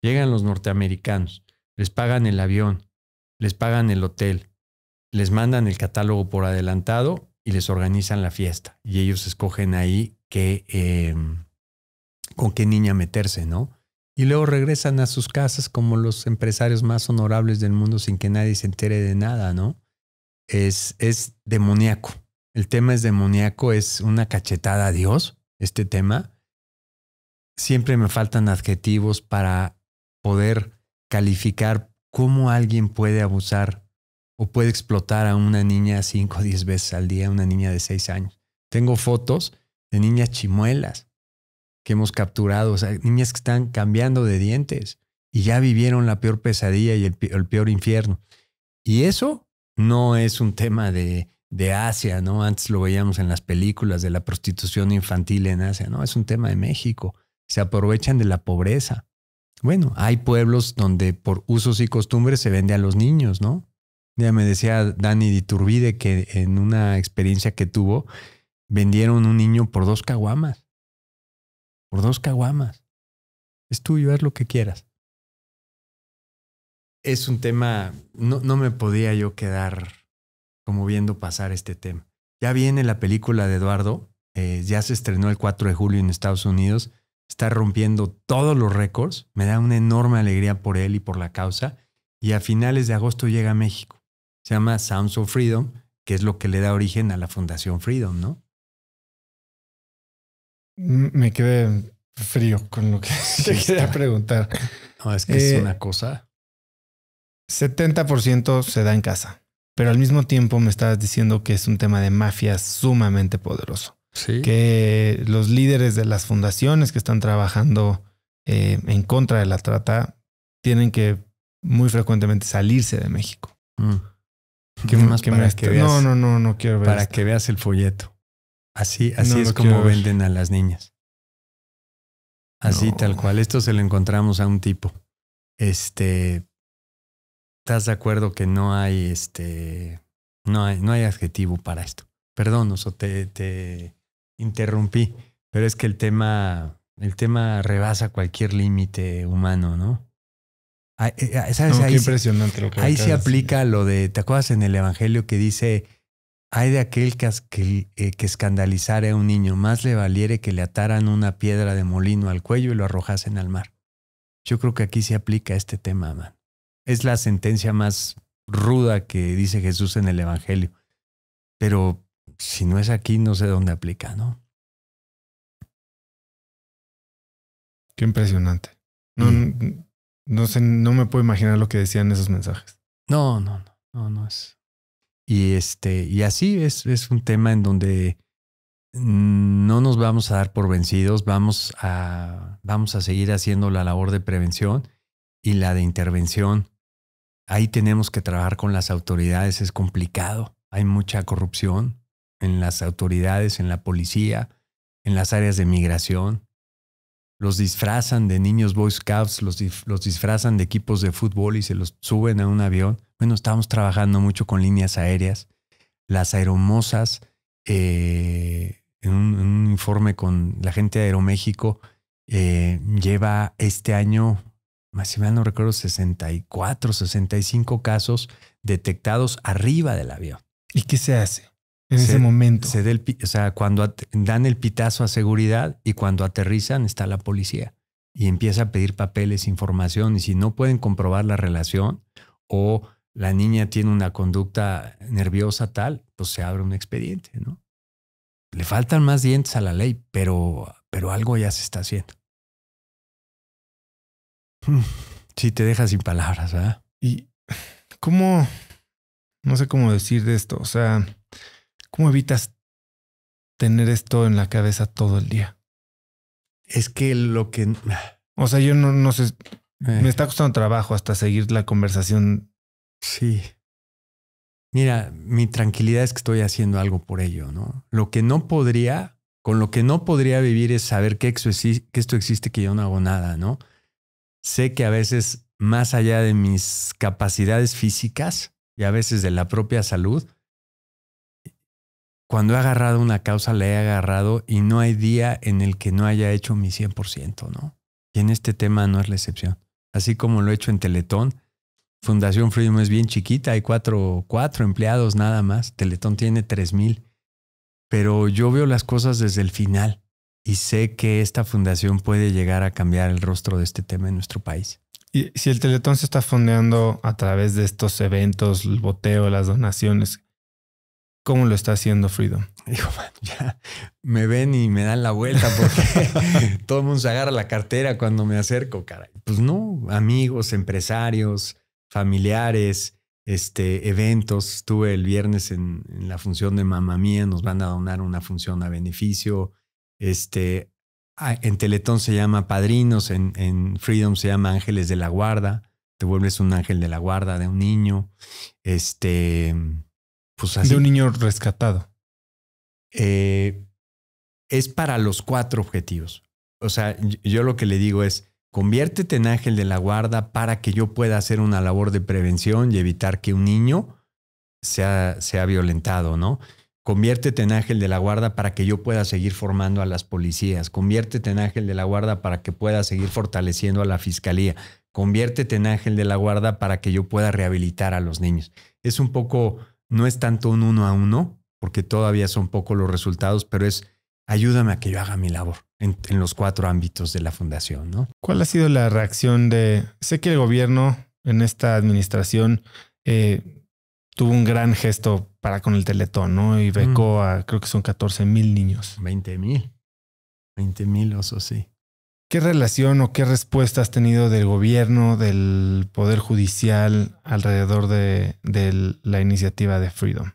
llegan los norteamericanos, les pagan el avión, les pagan el hotel, les mandan el catálogo por adelantado y les organizan la fiesta. Y ellos escogen ahí qué em, con qué niña meterse, ¿no? Y luego regresan a sus casas como los empresarios más honorables del mundo sin que nadie se entere de nada, ¿no? Es, es demoníaco. El tema es demoníaco, es una cachetada a Dios, este tema. Siempre me faltan adjetivos para poder calificar cómo alguien puede abusar o puede explotar a una niña cinco o diez veces al día, una niña de seis años. Tengo fotos de niñas chimuelas que hemos capturado, o sea, niñas que están cambiando de dientes y ya vivieron la peor pesadilla y el, peor infierno. Y eso no es un tema de, de, Asia, ¿no? Antes lo veíamos en las películas de la prostitución infantil en Asia, ¿no? Es un tema de México. Se aprovechan de la pobreza. Bueno, hay pueblos donde por usos y costumbres se vende a los niños, ¿no? Ya me decía Dani Diturbide que en una experiencia que tuvo, vendieron un niño por dos caguamas. Por dos caguamas. Es tuyo, es lo que quieras. Es un tema, no, me podía yo quedar como viendo pasar este tema. Ya viene la película de Eduardo, eh, ya se estrenó el 4 de julio en Estados Unidos, está rompiendo todos los récords, me da una enorme alegría por él y por la causa, y a finales de agosto llega a México se llama Sounds of Freedom, que es lo que le da origen a la Fundación Freedom, ¿no? Me quedé frío con lo que [LAUGHS] te quería preguntar. No, es que es eh, una cosa. 70% se da en casa, pero al mismo tiempo me estabas diciendo que es un tema de mafia sumamente poderoso. Sí. Que los líderes de las fundaciones que están trabajando eh, en contra de la trata tienen que muy frecuentemente salirse de México. Mm no, no, no, no quiero ver. Para que veas el folleto. Así, así es como venden a las niñas. Así tal cual. Esto se lo encontramos a un tipo. Este. ¿Estás de acuerdo que no hay este. No hay, adjetivo para esto. Perdón, o te, te interrumpí, pero es que el tema, el tema rebasa cualquier límite humano, ¿no? Ahí, ahí se aplica lo de, ¿te acuerdas en el Evangelio que dice, hay de aquel que, que, eh, a un niño, más le valiere que le ataran una piedra de molino al cuello y lo arrojasen al mar? Yo creo que aquí se aplica este tema, man. Es la sentencia más ruda que dice Jesús en el Evangelio. Pero si no es aquí, no sé dónde aplica, ¿no? Qué impresionante. No, mm. No sé, no me puedo imaginar lo que decían esos mensajes. No, no, no, no, es. Y este, y así es, es un tema en donde no nos vamos a dar por vencidos, vamos a, vamos a seguir haciendo la labor de prevención y la de intervención. Ahí tenemos que trabajar con las autoridades, es complicado, hay mucha corrupción en las autoridades, en la policía, en las áreas de migración, los disfrazan de niños Boy Scouts, los, los disfrazan de equipos de fútbol y se los suben a un avión. Bueno, estamos trabajando mucho con líneas aéreas. Las aeromosas, eh, en, un, informe con la gente de Aeroméxico, eh, lleva este año, más si menos, no recuerdo, 64, 65 casos detectados arriba del avión. ¿Y qué se hace? en ese momento. Se o sea, cuando dan el pitazo a seguridad y cuando aterrizan está la policía y empieza a pedir papeles, información y si no pueden comprobar la relación o la niña tiene una conducta nerviosa tal, pues se abre un expediente, ¿no? Le faltan más dientes a la ley, pero, pero algo ya se está haciendo. [SIGHS] Sí, te deja sin palabras, ¿verdad? Y cómo, no sé cómo decir de esto, o sea, ¿Cómo evitas tener esto en la cabeza todo el día? Es que lo que... O sea, yo no, sé, eh. me está costando trabajo hasta seguir la conversación. Sí. Mira, mi tranquilidad es que estoy haciendo algo por ello, ¿no? Lo que no podría, con lo que no podría vivir es saber que esto, existe, que, esto existe, que yo no hago nada, ¿no? Sé que a veces, más allá de mis capacidades físicas y a veces de la propia salud, cuando he agarrado una causa, la he agarrado y no hay día en el que no haya hecho mi 100%, ¿no? Y en este tema no es la excepción. Así como lo he hecho en Teletón, Fundación Freedom es bien chiquita, hay cuatro, cuatro empleados nada más, Teletón tiene 3000, pero yo veo las cosas desde el final y sé que esta fundación puede llegar a cambiar el rostro de este tema en nuestro país. Y si el Teletón se está fondeando a través de estos eventos, el boteo, las donaciones, ¿Cómo lo está haciendo Freedom? [LAUGHS] Dijo, ya me ven y me dan la vuelta porque [LAUGHS] todo el mundo se agarra la cartera cuando me acerco, caray. Pues no, amigos, empresarios, familiares, este, eventos. Estuve el viernes en, en la función de Mamá Mía, nos van a donar una función a beneficio. Este, en Teletón se llama Padrinos, en, en Freedom se llama Ángeles de la Guarda. Te vuelves un ángel de la guarda de un niño. Este pues de un niño rescatado. Eh, es para los cuatro objetivos. O sea, yo lo que le digo es, conviértete en ángel de la guarda para que yo pueda hacer una labor de prevención y evitar que un niño sea, sea violentado, ¿no? Conviértete en ángel de la guarda para que yo pueda seguir formando a las policías. Conviértete en ángel de la guarda para que pueda seguir fortaleciendo a la fiscalía. Conviértete en ángel de la guarda para que yo pueda rehabilitar a los niños. Es un poco no es tanto un uno a uno, porque todavía son pocos los resultados, pero es ayúdame a que yo haga mi labor en, los cuatro ámbitos de la fundación, ¿no? ¿Cuál ha sido la reacción de, sé que el gobierno en esta administración eh, tuvo un gran gesto para con el Teletón, ¿no? Y becó mm. a, creo que son 14 mil niños. 20 mil. 20 mil osos, sí. ¿Qué relación o qué respuesta has tenido del gobierno, del Poder Judicial alrededor de, la iniciativa de Freedom?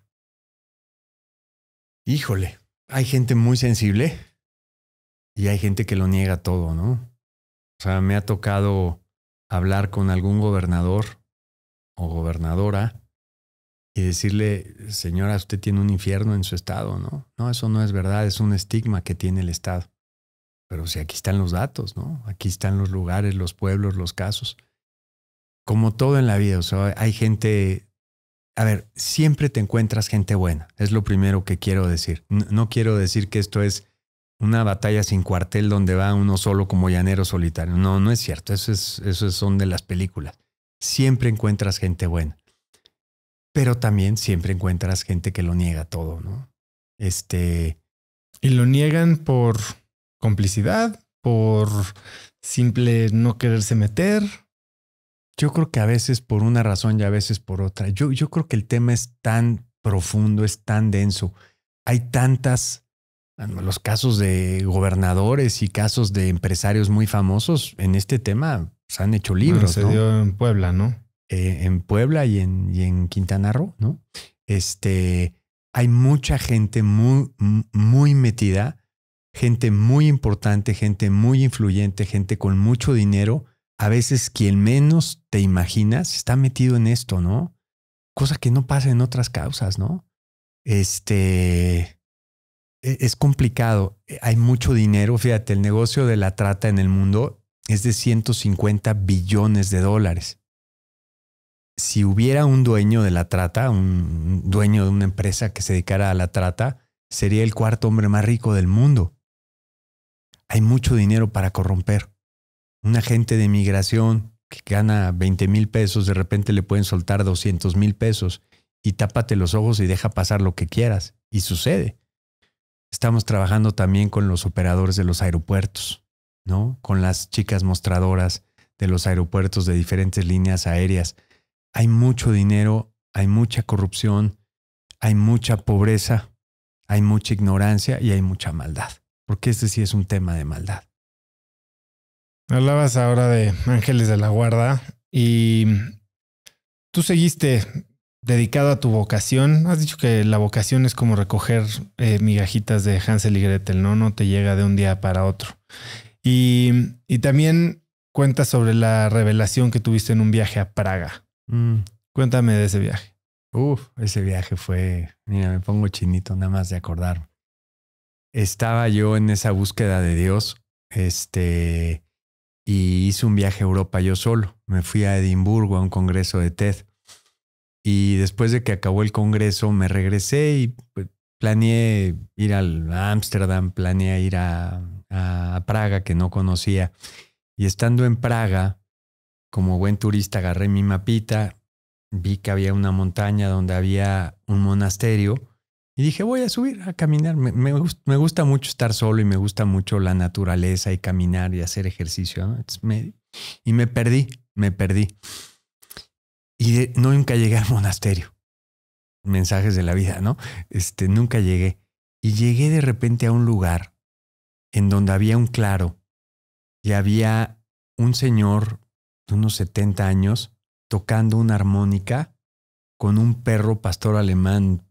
Híjole, hay gente muy sensible y hay gente que lo niega todo, ¿no? O sea, me ha tocado hablar con algún gobernador o gobernadora y decirle, señora, usted tiene un infierno en su estado, ¿no? No, eso no es verdad, es un estigma que tiene el estado. Pero aquí están los datos, ¿no? Aquí están los lugares, los pueblos, los casos. Como todo en la vida, o sea, hay gente. A ver, siempre te encuentras gente buena. Es lo primero que quiero decir. No, quiero decir que esto es una batalla sin cuartel donde va uno solo como llanero solitario. No, no es cierto. Eso, es, eso son de las películas. Siempre encuentras gente buena. Pero también siempre encuentras gente que lo niega todo, ¿no? Este. Y lo niegan por complicidad, por simple no quererse meter. Yo creo que a veces por una razón y a veces por otra. Yo, yo creo que el tema es tan profundo, es tan denso. Hay tantas, los casos de gobernadores y casos de empresarios muy famosos en este tema se pues, han hecho libros. se dio en Puebla, ¿no? Eh, en Puebla y en, en Quintana Roo, ¿no? Este, hay mucha gente muy, muy metida gente muy importante, gente muy influyente, gente con mucho dinero, a veces quien menos te imaginas está metido en esto, ¿no? Cosa que no pasa en otras causas, ¿no? Este e-, es complicado. E, hay mucho dinero. Fíjate, el negocio de la trata en el mundo es de 150 billones de dólares. Si hubiera un dueño de la trata, un dueño de una empresa que se dedicara a la trata, sería el cuarto hombre más rico del mundo hay mucho dinero para corromper. Un agente de migración que gana 20 mil pesos, de repente le pueden soltar 200 mil pesos y tápate los ojos y deja pasar lo que quieras. Y sucede. Estamos trabajando también con los operadores de los aeropuertos, ¿no? Con las chicas mostradoras de los aeropuertos de diferentes líneas aéreas. Hay mucho dinero, hay mucha corrupción, hay mucha pobreza, hay mucha ignorancia y hay mucha maldad porque este sí es un tema de maldad. Hablabas ahora de Ángeles de la Guarda y tú seguiste dedicado a tu vocación. Has dicho que la vocación es como recoger eh, migajitas de Hansel y Gretel, ¿no? No te llega de un día para otro. Y, también cuentas sobre la revelación que tuviste en un viaje a Praga. Mm. Cuéntame de ese viaje. Uf, ese viaje fue, mira, me pongo chinito nada más de acordarme estaba yo en esa búsqueda de Dios, este, y hice un viaje a Europa yo solo. Me fui a Edimburgo a un congreso de TED. Y después de que acabó el congreso, me regresé y pues, planeé ir a Ámsterdam, planeé ir a Praga, que no conocía. Y estando en Praga, como buen turista, agarré mi mapita, vi que había una montaña donde había un monasterio y dije, voy a subir a caminar. Me, gusta mucho estar solo y me gusta mucho la naturaleza y caminar y hacer ejercicio. y me perdí, me perdí. Y nunca llegué al monasterio. Mensajes de la vida, ¿no? Este, nunca llegué. Y llegué de repente a un lugar en donde había un claro y había un señor de unos 70 años tocando una armónica con un perro pastor alemán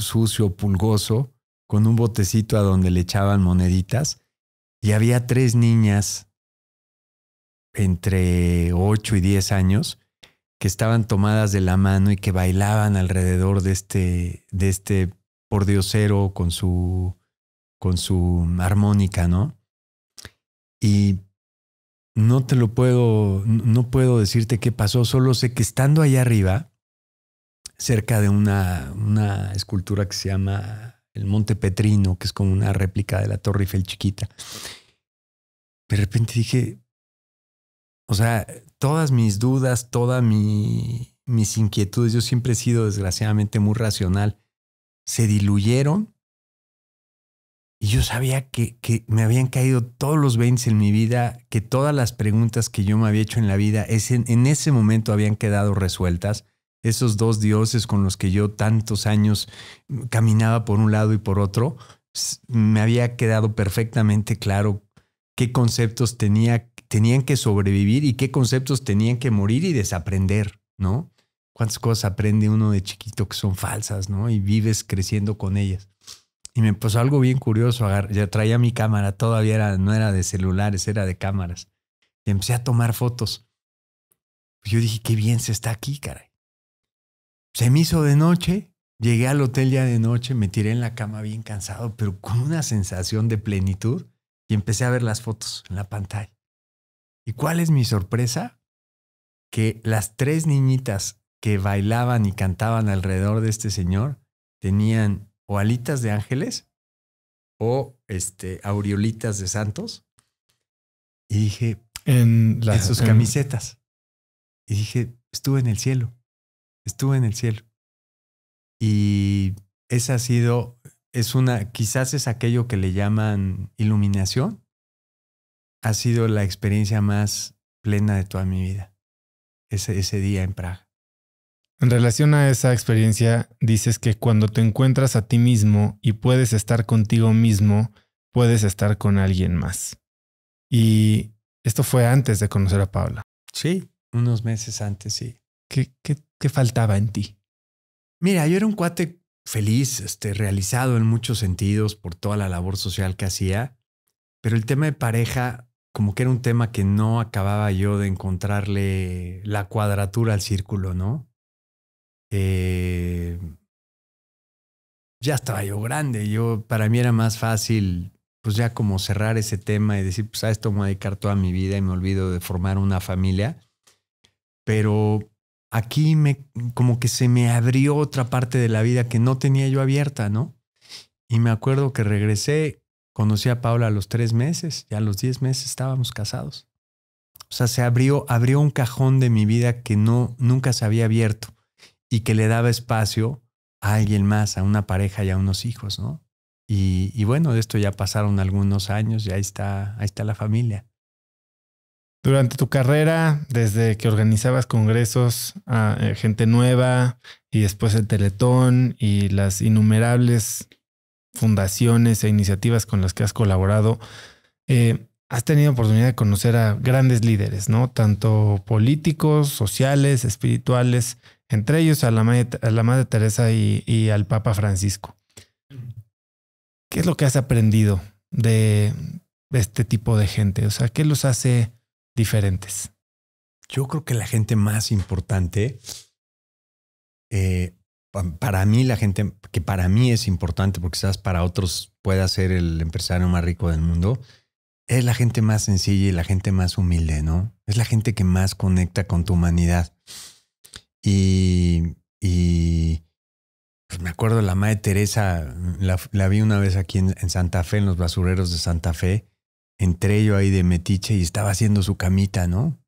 sucio, pulgoso, con un botecito a donde le echaban moneditas, y había tres niñas entre 8 y 10 años que estaban tomadas de la mano y que bailaban alrededor de este, de este pordiosero con su, con su armónica, ¿no? Y no te lo puedo, no puedo decirte qué pasó, solo sé que estando allá arriba, cerca de una, una escultura que se llama el Monte Petrino, que es como una réplica de la Torre Eiffel chiquita. De repente dije, o sea, todas mis dudas, todas mis inquietudes, yo siempre he sido desgraciadamente muy racional, se diluyeron y yo sabía que, me habían caído todos los 20 en mi vida, que todas las preguntas que yo me había hecho en la vida en ese momento habían quedado resueltas esos dos dioses con los que yo tantos años caminaba por un lado y por otro, me había quedado perfectamente claro qué conceptos tenía, tenían que sobrevivir y qué conceptos tenían que morir y desaprender, ¿no? Cuántas cosas aprende uno de chiquito que son falsas, ¿no? Y vives creciendo con ellas. Y me pasó algo bien curioso, ya traía mi cámara, todavía no era de celulares, era de cámaras. Y empecé a tomar fotos. Yo dije, qué bien se está aquí, caray. Se me hizo de noche, llegué al hotel ya de noche, me tiré en la cama bien cansado, pero con una sensación de plenitud y empecé a ver las fotos en la pantalla. ¿Y cuál es mi sorpresa? Que las tres niñitas que bailaban y cantaban alrededor de este señor tenían o alitas de ángeles o este, aureolitas de santos. Y dije, en, sus camisetas. Y dije, estuve en el cielo estuve en el cielo. Y esa ha sido, es una, quizás es aquello que le llaman iluminación. Ha sido la experiencia más plena de toda mi vida, ese, día en Praga. En relación a esa experiencia, dices que cuando te encuentras a ti mismo y puedes estar contigo mismo, puedes estar con alguien más. Y esto fue antes de conocer a Paula. Sí, unos meses antes, sí. ¿Qué, qué ¿Qué faltaba en ti? Mira, yo era un cuate feliz, este, realizado en muchos sentidos por toda la labor social que hacía, pero el tema de pareja como que era un tema que no acababa yo de encontrarle la cuadratura al círculo, ¿no? Eh, ya estaba yo grande, yo para mí era más fácil pues ya como cerrar ese tema y decir, pues a esto me voy a dedicar toda mi vida y me olvido de formar una familia. Pero aquí me, como que se me abrió otra parte de la vida que no tenía yo abierta, ¿no? Y me acuerdo que regresé, conocí a Paula a los tres meses, ya a los diez meses estábamos casados. O sea, se abrió, abrió un cajón de mi vida que no, nunca se había abierto y que le daba espacio a alguien más, a una pareja y a unos hijos, ¿no? Y, bueno, de esto ya pasaron algunos años y ahí está, ahí está la familia. Durante tu carrera, desde que organizabas congresos a ah, eh, gente nueva y después el Teletón y las innumerables fundaciones e iniciativas con las que has colaborado, eh, has tenido oportunidad de conocer a grandes líderes, ¿no? Tanto políticos, sociales, espirituales, entre ellos a la Madre, a la madre Teresa y, al Papa Francisco. ¿Qué es lo que has aprendido de, este tipo de gente? O sea, ¿qué los hace diferentes? Yo creo que la gente más importante, eh, para mí, la gente que para mí es importante, porque quizás para otros pueda ser el empresario más rico del mundo, es la gente más sencilla y la gente más humilde, ¿no? Es la gente que más conecta con tu humanidad. Y, pues, me acuerdo la madre Teresa, la, vi una vez aquí en Santa Fe, en los basureros de Santa Fe, entre yo ahí de metiche y estaba haciendo su camita, ¿no?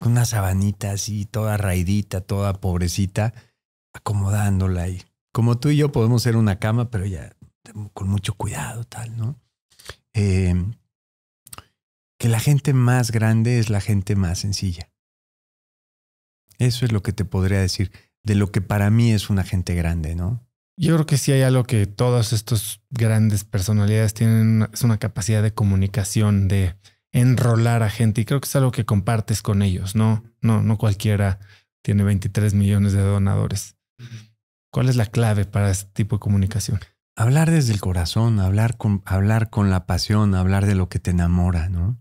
Con una sabanita así, toda raidita, toda pobrecita, acomodándola ahí. Como tú y yo podemos ser una cama, pero ya con mucho cuidado, tal, ¿no? Em, que la gente más grande es la gente más sencilla. Eso es lo que te podría decir de lo que para mí es una gente grande, ¿no? Yo creo que sí hay algo que todas estas grandes personalidades tienen, es una capacidad de comunicación, de enrolar a gente y creo que es algo que compartes con ellos, ¿no? No, no cualquiera tiene 23 millones de donadores. ¿Cuál es la clave para este tipo de comunicación? Hablar desde el corazón, hablar con, hablar con la pasión, hablar de lo que te enamora, ¿no?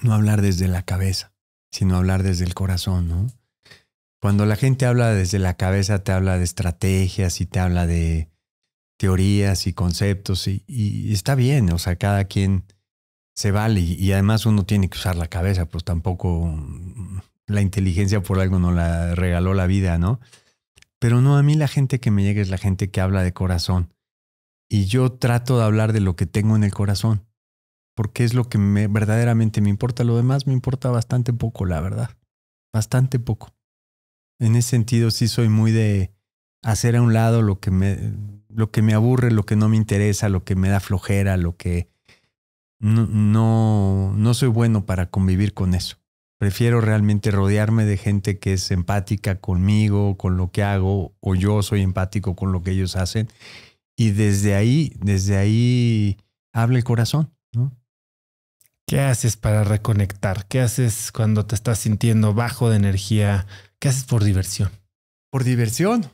No hablar desde la cabeza, sino hablar desde el corazón, ¿no? Cuando la gente habla desde la cabeza, te habla de estrategias y te habla de teorías y conceptos y, está bien, o sea, cada quien se vale y, además uno tiene que usar la cabeza, pues tampoco mm, la inteligencia por algo no la regaló la vida, ¿no? Pero no, a mí la gente que me llega es la gente que habla de corazón y yo trato de hablar de lo que tengo en el corazón, porque es lo que verdaderamente me importa, lo demás me importa bastante poco, la verdad, bastante poco. En ese sentido sí soy muy de hacer a un lado lo que me, lo que me aburre, lo que no me interesa, lo que me da flojera, lo que no, no, soy bueno para convivir con eso. Prefiero realmente rodearme de gente que es empática conmigo, con lo que hago, o yo soy empático con lo que ellos hacen. Y desde ahí, desde ahí habla el corazón, ¿Qué haces para reconectar? ¿Qué haces cuando te estás sintiendo bajo de energía, ¿Qué haces por diversión? Por diversión.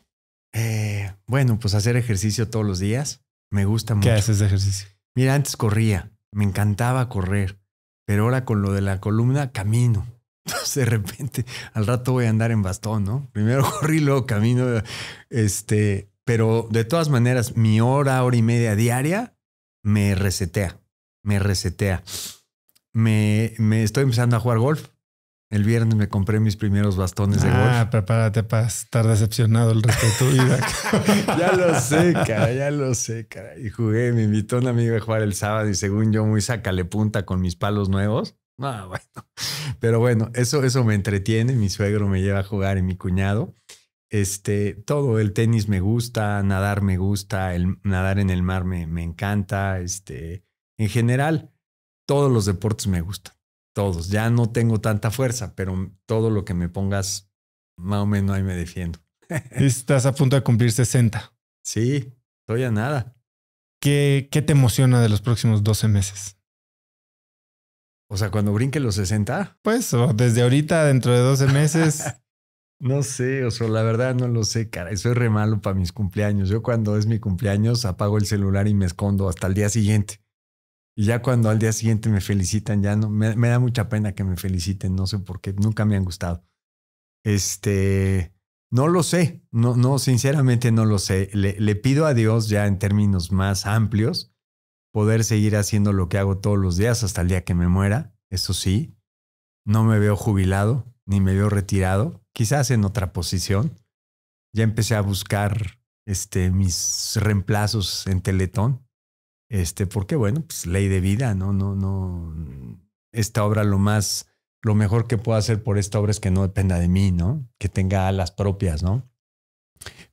Eh, bueno, pues hacer ejercicio todos los días. Me gusta mucho. ¿Qué haces de ejercicio? Mira, antes corría. Me encantaba correr. Pero ahora con lo de la columna, camino. [LAUGHS] de repente, al rato voy a andar en bastón, ¿no? Primero [LAUGHS] corrí, luego camino. Este, pero de todas maneras, mi hora, hora y media diaria me resetea. Me resetea. Me, me estoy empezando a jugar golf. El viernes me compré mis primeros bastones de golf. Ah, prepárate para estar decepcionado el resto de tu vida. [LAUGHS] ya lo sé, cara, ya lo sé, cara. Y jugué, me invitó un amigo a jugar el sábado y según yo muy sácale punta con mis palos nuevos. Ah, bueno. Pero bueno, eso, eso me entretiene. Mi suegro me lleva a jugar y mi cuñado. Este, todo el tenis me gusta, nadar me gusta, el, nadar en el mar me, me encanta. Este, en general, todos los deportes me gustan todos. Ya no tengo tanta fuerza, pero todo lo que me pongas, más o menos ahí me defiendo. [LAUGHS] Estás a punto de cumplir 60. Sí, estoy a nada. ¿Qué, ¿Qué te emociona de los próximos 12 meses? O sea, cuando brinque los 60. Pues o desde ahorita, dentro de 12 meses. [LAUGHS] no sé, o sea, la verdad no lo sé, cara. es re malo para mis cumpleaños. Yo cuando es mi cumpleaños apago el celular y me escondo hasta el día siguiente. Y ya cuando al día siguiente me felicitan, ya no, me, da mucha pena que me feliciten, no sé por qué, nunca me han gustado. Este, no lo sé, no, no, sinceramente no lo sé. Le, le pido a Dios ya en términos más amplios poder seguir haciendo lo que hago todos los días hasta el día que me muera, eso sí. No me veo jubilado, ni me veo retirado, quizás en otra posición. Ya empecé a buscar este, mis reemplazos en Teletón este, porque bueno, pues ley de vida, ¿no? No, no. Esta obra lo más, lo mejor que puedo hacer por esta obra es que no dependa de mí, ¿no? Que tenga alas propias, ¿no?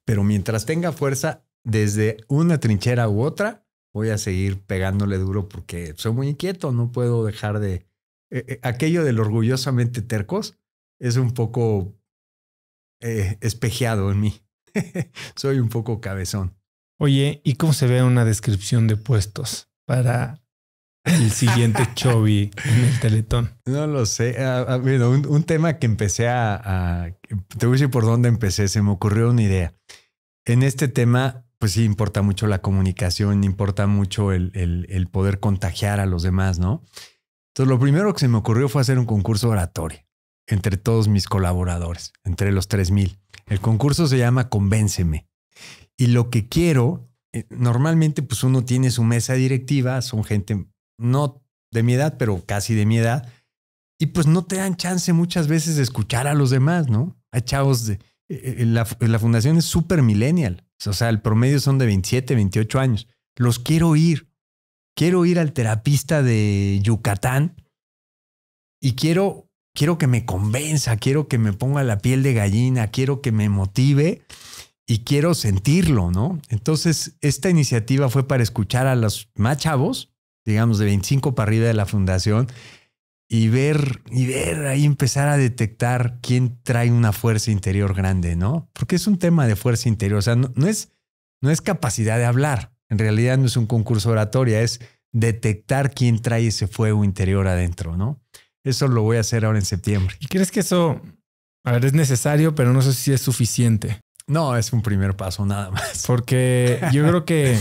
Pero mientras tenga fuerza, desde una trinchera u otra, voy a seguir pegándole duro porque soy muy inquieto, no puedo dejar de... Eh, eh, aquello del orgullosamente tercos es un poco eh, espejeado en mí. [LAUGHS] soy un poco cabezón. Oye, ¿y cómo se ve una descripción de puestos para el siguiente [LAUGHS] Chobi en el Teletón? No lo sé. Ah, ah, un, tema que empecé a, Te voy a decir por dónde empecé. Se me ocurrió una idea. En este tema, pues sí, importa mucho la comunicación, importa mucho el, el poder contagiar a los demás, ¿no? Entonces, lo primero que se me ocurrió fue hacer un concurso oratorio entre todos mis colaboradores, entre los 3000. El concurso se llama Convénceme. Y lo que quiero, eh, normalmente pues uno tiene su mesa directiva, son gente no de mi edad, pero casi de mi edad, y pues no te dan chance muchas veces de escuchar a los demás, ¿no? Hay chavos de... Eh, eh, la, fundación es súper millennial, o sea, el promedio son de 27, 28 años. Los quiero ir Quiero ir al terapista de Yucatán y quiero, quiero que me convenza, quiero que me ponga la piel de gallina, quiero que me motive y quiero sentirlo, ¿no? Entonces, esta iniciativa fue para escuchar a los más chavos, digamos de 25 para arriba de la fundación, y ver, y ver ahí empezar a detectar quién trae una fuerza interior grande, ¿no? Porque es un tema de fuerza interior, o sea, no, es, no es capacidad de hablar, en realidad no es un concurso oratoria, es detectar quién trae ese fuego interior adentro, ¿no? Eso lo voy a hacer ahora en septiembre. ¿Y crees que eso, a ver, es necesario, pero no sé si es suficiente? No, es un primer paso nada más. Porque yo creo que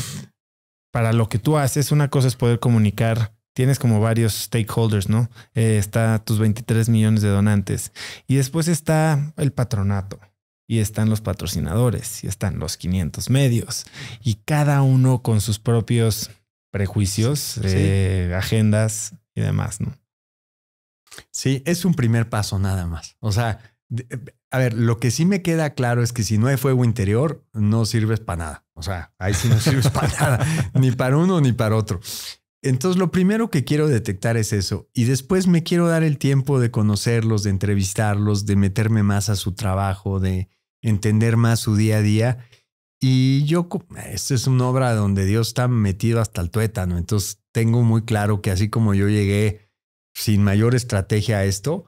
para lo que tú haces, una cosa es poder comunicar. Tienes como varios stakeholders, ¿no? Eh, está tus 23 millones de donantes. Y después está el patronato. Y están los patrocinadores. Y están los 500 medios. Y cada uno con sus propios prejuicios, eh, agendas y demás, ¿no? Sí, es un primer paso nada más. O sea, a ver, lo que sí me queda claro es que si no hay fuego interior, no sirves para nada. O sea, ahí sí no sirves para [LAUGHS] nada, ni para uno ni para otro. Entonces, lo primero que quiero detectar es eso. Y después me quiero dar el tiempo de conocerlos, de entrevistarlos, de meterme más a su trabajo, de entender más su día a día. Y yo, esto es una obra donde Dios está metido hasta el tuétano. Entonces, tengo muy claro que así como yo llegué sin mayor estrategia a esto,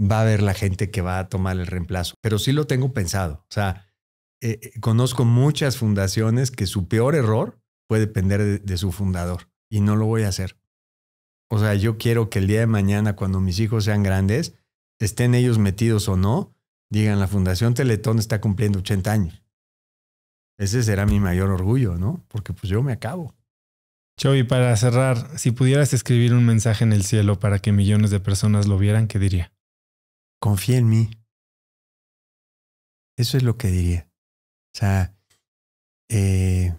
va a haber la gente que va a tomar el reemplazo. Pero sí lo tengo pensado. O sea, eh, eh, conozco muchas fundaciones que su peor error puede depender de, su fundador y no lo voy a hacer. O sea, yo quiero que el día de mañana, cuando mis hijos sean grandes, estén ellos metidos o no, digan, la Fundación Teletón está cumpliendo 80 años. Ese será mi mayor orgullo, ¿no? Porque pues yo me acabo. Chovy, para cerrar, si pudieras escribir un mensaje en el cielo para que millones de personas lo vieran, ¿qué diría? confía en mí. Eso es lo que diría. O sea, eh,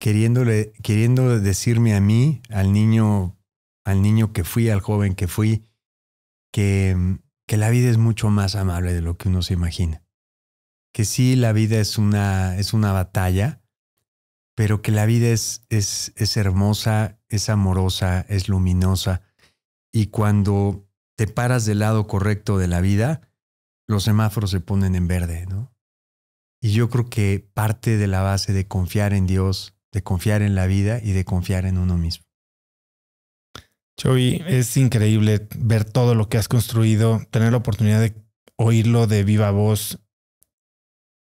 queriendo decirme a mí, al niño, al niño que fui, al joven que fui, que, que la vida es mucho más amable de lo que uno se imagina. Que sí, la vida es una, es una batalla, pero que la vida es, es, es hermosa, es amorosa, es luminosa. Y cuando te paras del lado correcto de la vida, los semáforos se ponen en verde, ¿no? Y yo creo que parte de la base de confiar en Dios, de confiar en la vida y de confiar en uno mismo. Chovy, es increíble ver todo lo que has construido, tener la oportunidad de oírlo de viva voz,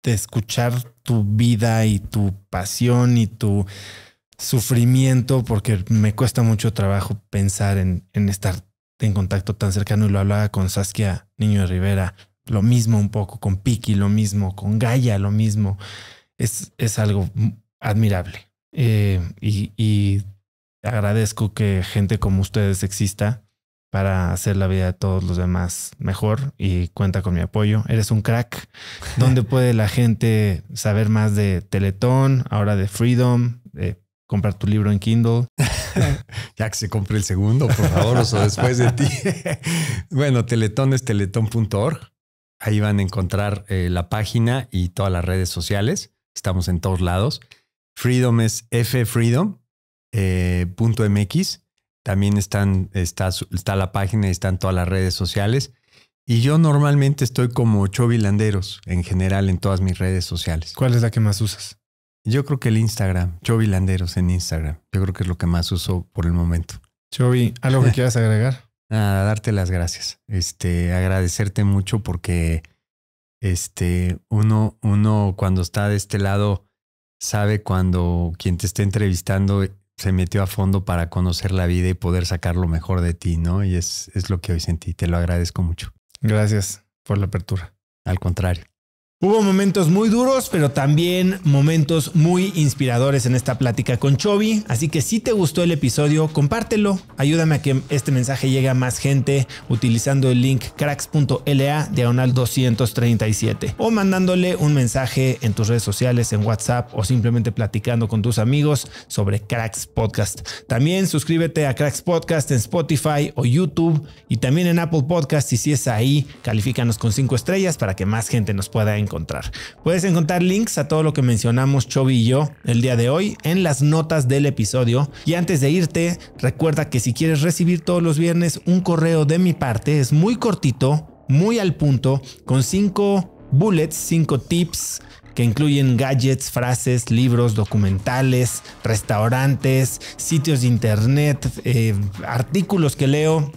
de escuchar tu vida y tu pasión y tu sufrimiento, porque me cuesta mucho trabajo pensar en, en estar en contacto tan cercano y lo hablaba con Saskia Niño de Rivera, lo mismo un poco, con Piki, lo mismo, con Gaia, lo mismo. Es, es algo admirable. Eh, y, y agradezco que gente como ustedes exista para hacer la vida de todos los demás mejor y cuenta con mi apoyo. Eres un crack. ¿Dónde [LAUGHS] puede la gente saber más de Teletón, ahora de Freedom, de comprar tu libro en Kindle. [LAUGHS] ya que se compre el segundo, por favor, o después de ti. [LAUGHS] bueno, teletón es teletón.org. Ahí van a encontrar eh, la página y todas las redes sociales. Estamos en todos lados. Freedom es ffreedom.mx. Eh, También están, está, la página y están todas las redes sociales. Y yo normalmente estoy como Chovilanderos en general en todas mis redes sociales. ¿Cuál es la que más usas? Yo creo que el Instagram, Chovy Landeros en Instagram. Yo creo que es lo que más uso por el momento. Chovy, ¿algo que [LAUGHS] quieras agregar? Nada, darte las gracias. Este, agradecerte mucho porque este, uno, uno cuando está de este lado sabe cuando quien te está entrevistando se metió a fondo para conocer la vida y poder sacar lo mejor de ti, ¿no? Y es lo que hoy sentí. Te lo agradezco mucho. Gracias por la apertura. Al contrario. Hubo momentos muy duros, pero también momentos muy inspiradores en esta plática con Chobi. Así que si te gustó el episodio, compártelo. Ayúdame a que este mensaje llegue a más gente utilizando el link cracks.la diagonal 237 o mandándole un mensaje en tus redes sociales, en WhatsApp o simplemente platicando con tus amigos sobre Cracks Podcast. También suscríbete a Cracks Podcast en Spotify o YouTube y también en Apple Podcast. Y si es ahí, califícanos con cinco estrellas para que más gente nos pueda encontrar encontrar. Puedes encontrar links a todo lo que mencionamos Chobi y yo el día de hoy en las notas del episodio. Y antes de irte, recuerda que si quieres recibir todos los viernes un correo de mi parte, es muy cortito, muy al punto, con cinco bullets, cinco tips que incluyen gadgets, frases, libros, documentales, restaurantes, sitios de internet, eh, artículos que leo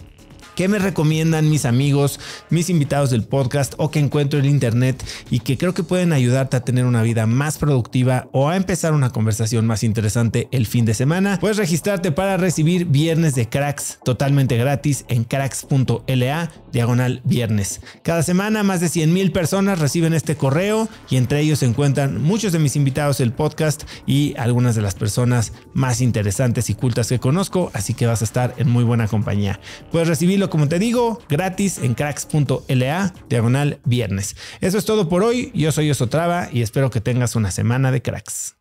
que me recomiendan mis amigos, mis invitados del podcast o que encuentro en internet y que creo que pueden ayudarte a tener una vida más productiva o a empezar una conversación más interesante el fin de semana. Puedes registrarte para recibir viernes de cracks totalmente gratis en cracks.la diagonal viernes. Cada semana más de 100 mil personas reciben este correo y entre ellos se encuentran muchos de mis invitados del podcast y algunas de las personas más interesantes y cultas que conozco, así que vas a estar en muy buena compañía. Puedes recibirlo como te digo, gratis en cracks.la, diagonal viernes. Eso es todo por hoy. Yo soy traba y espero que tengas una semana de cracks.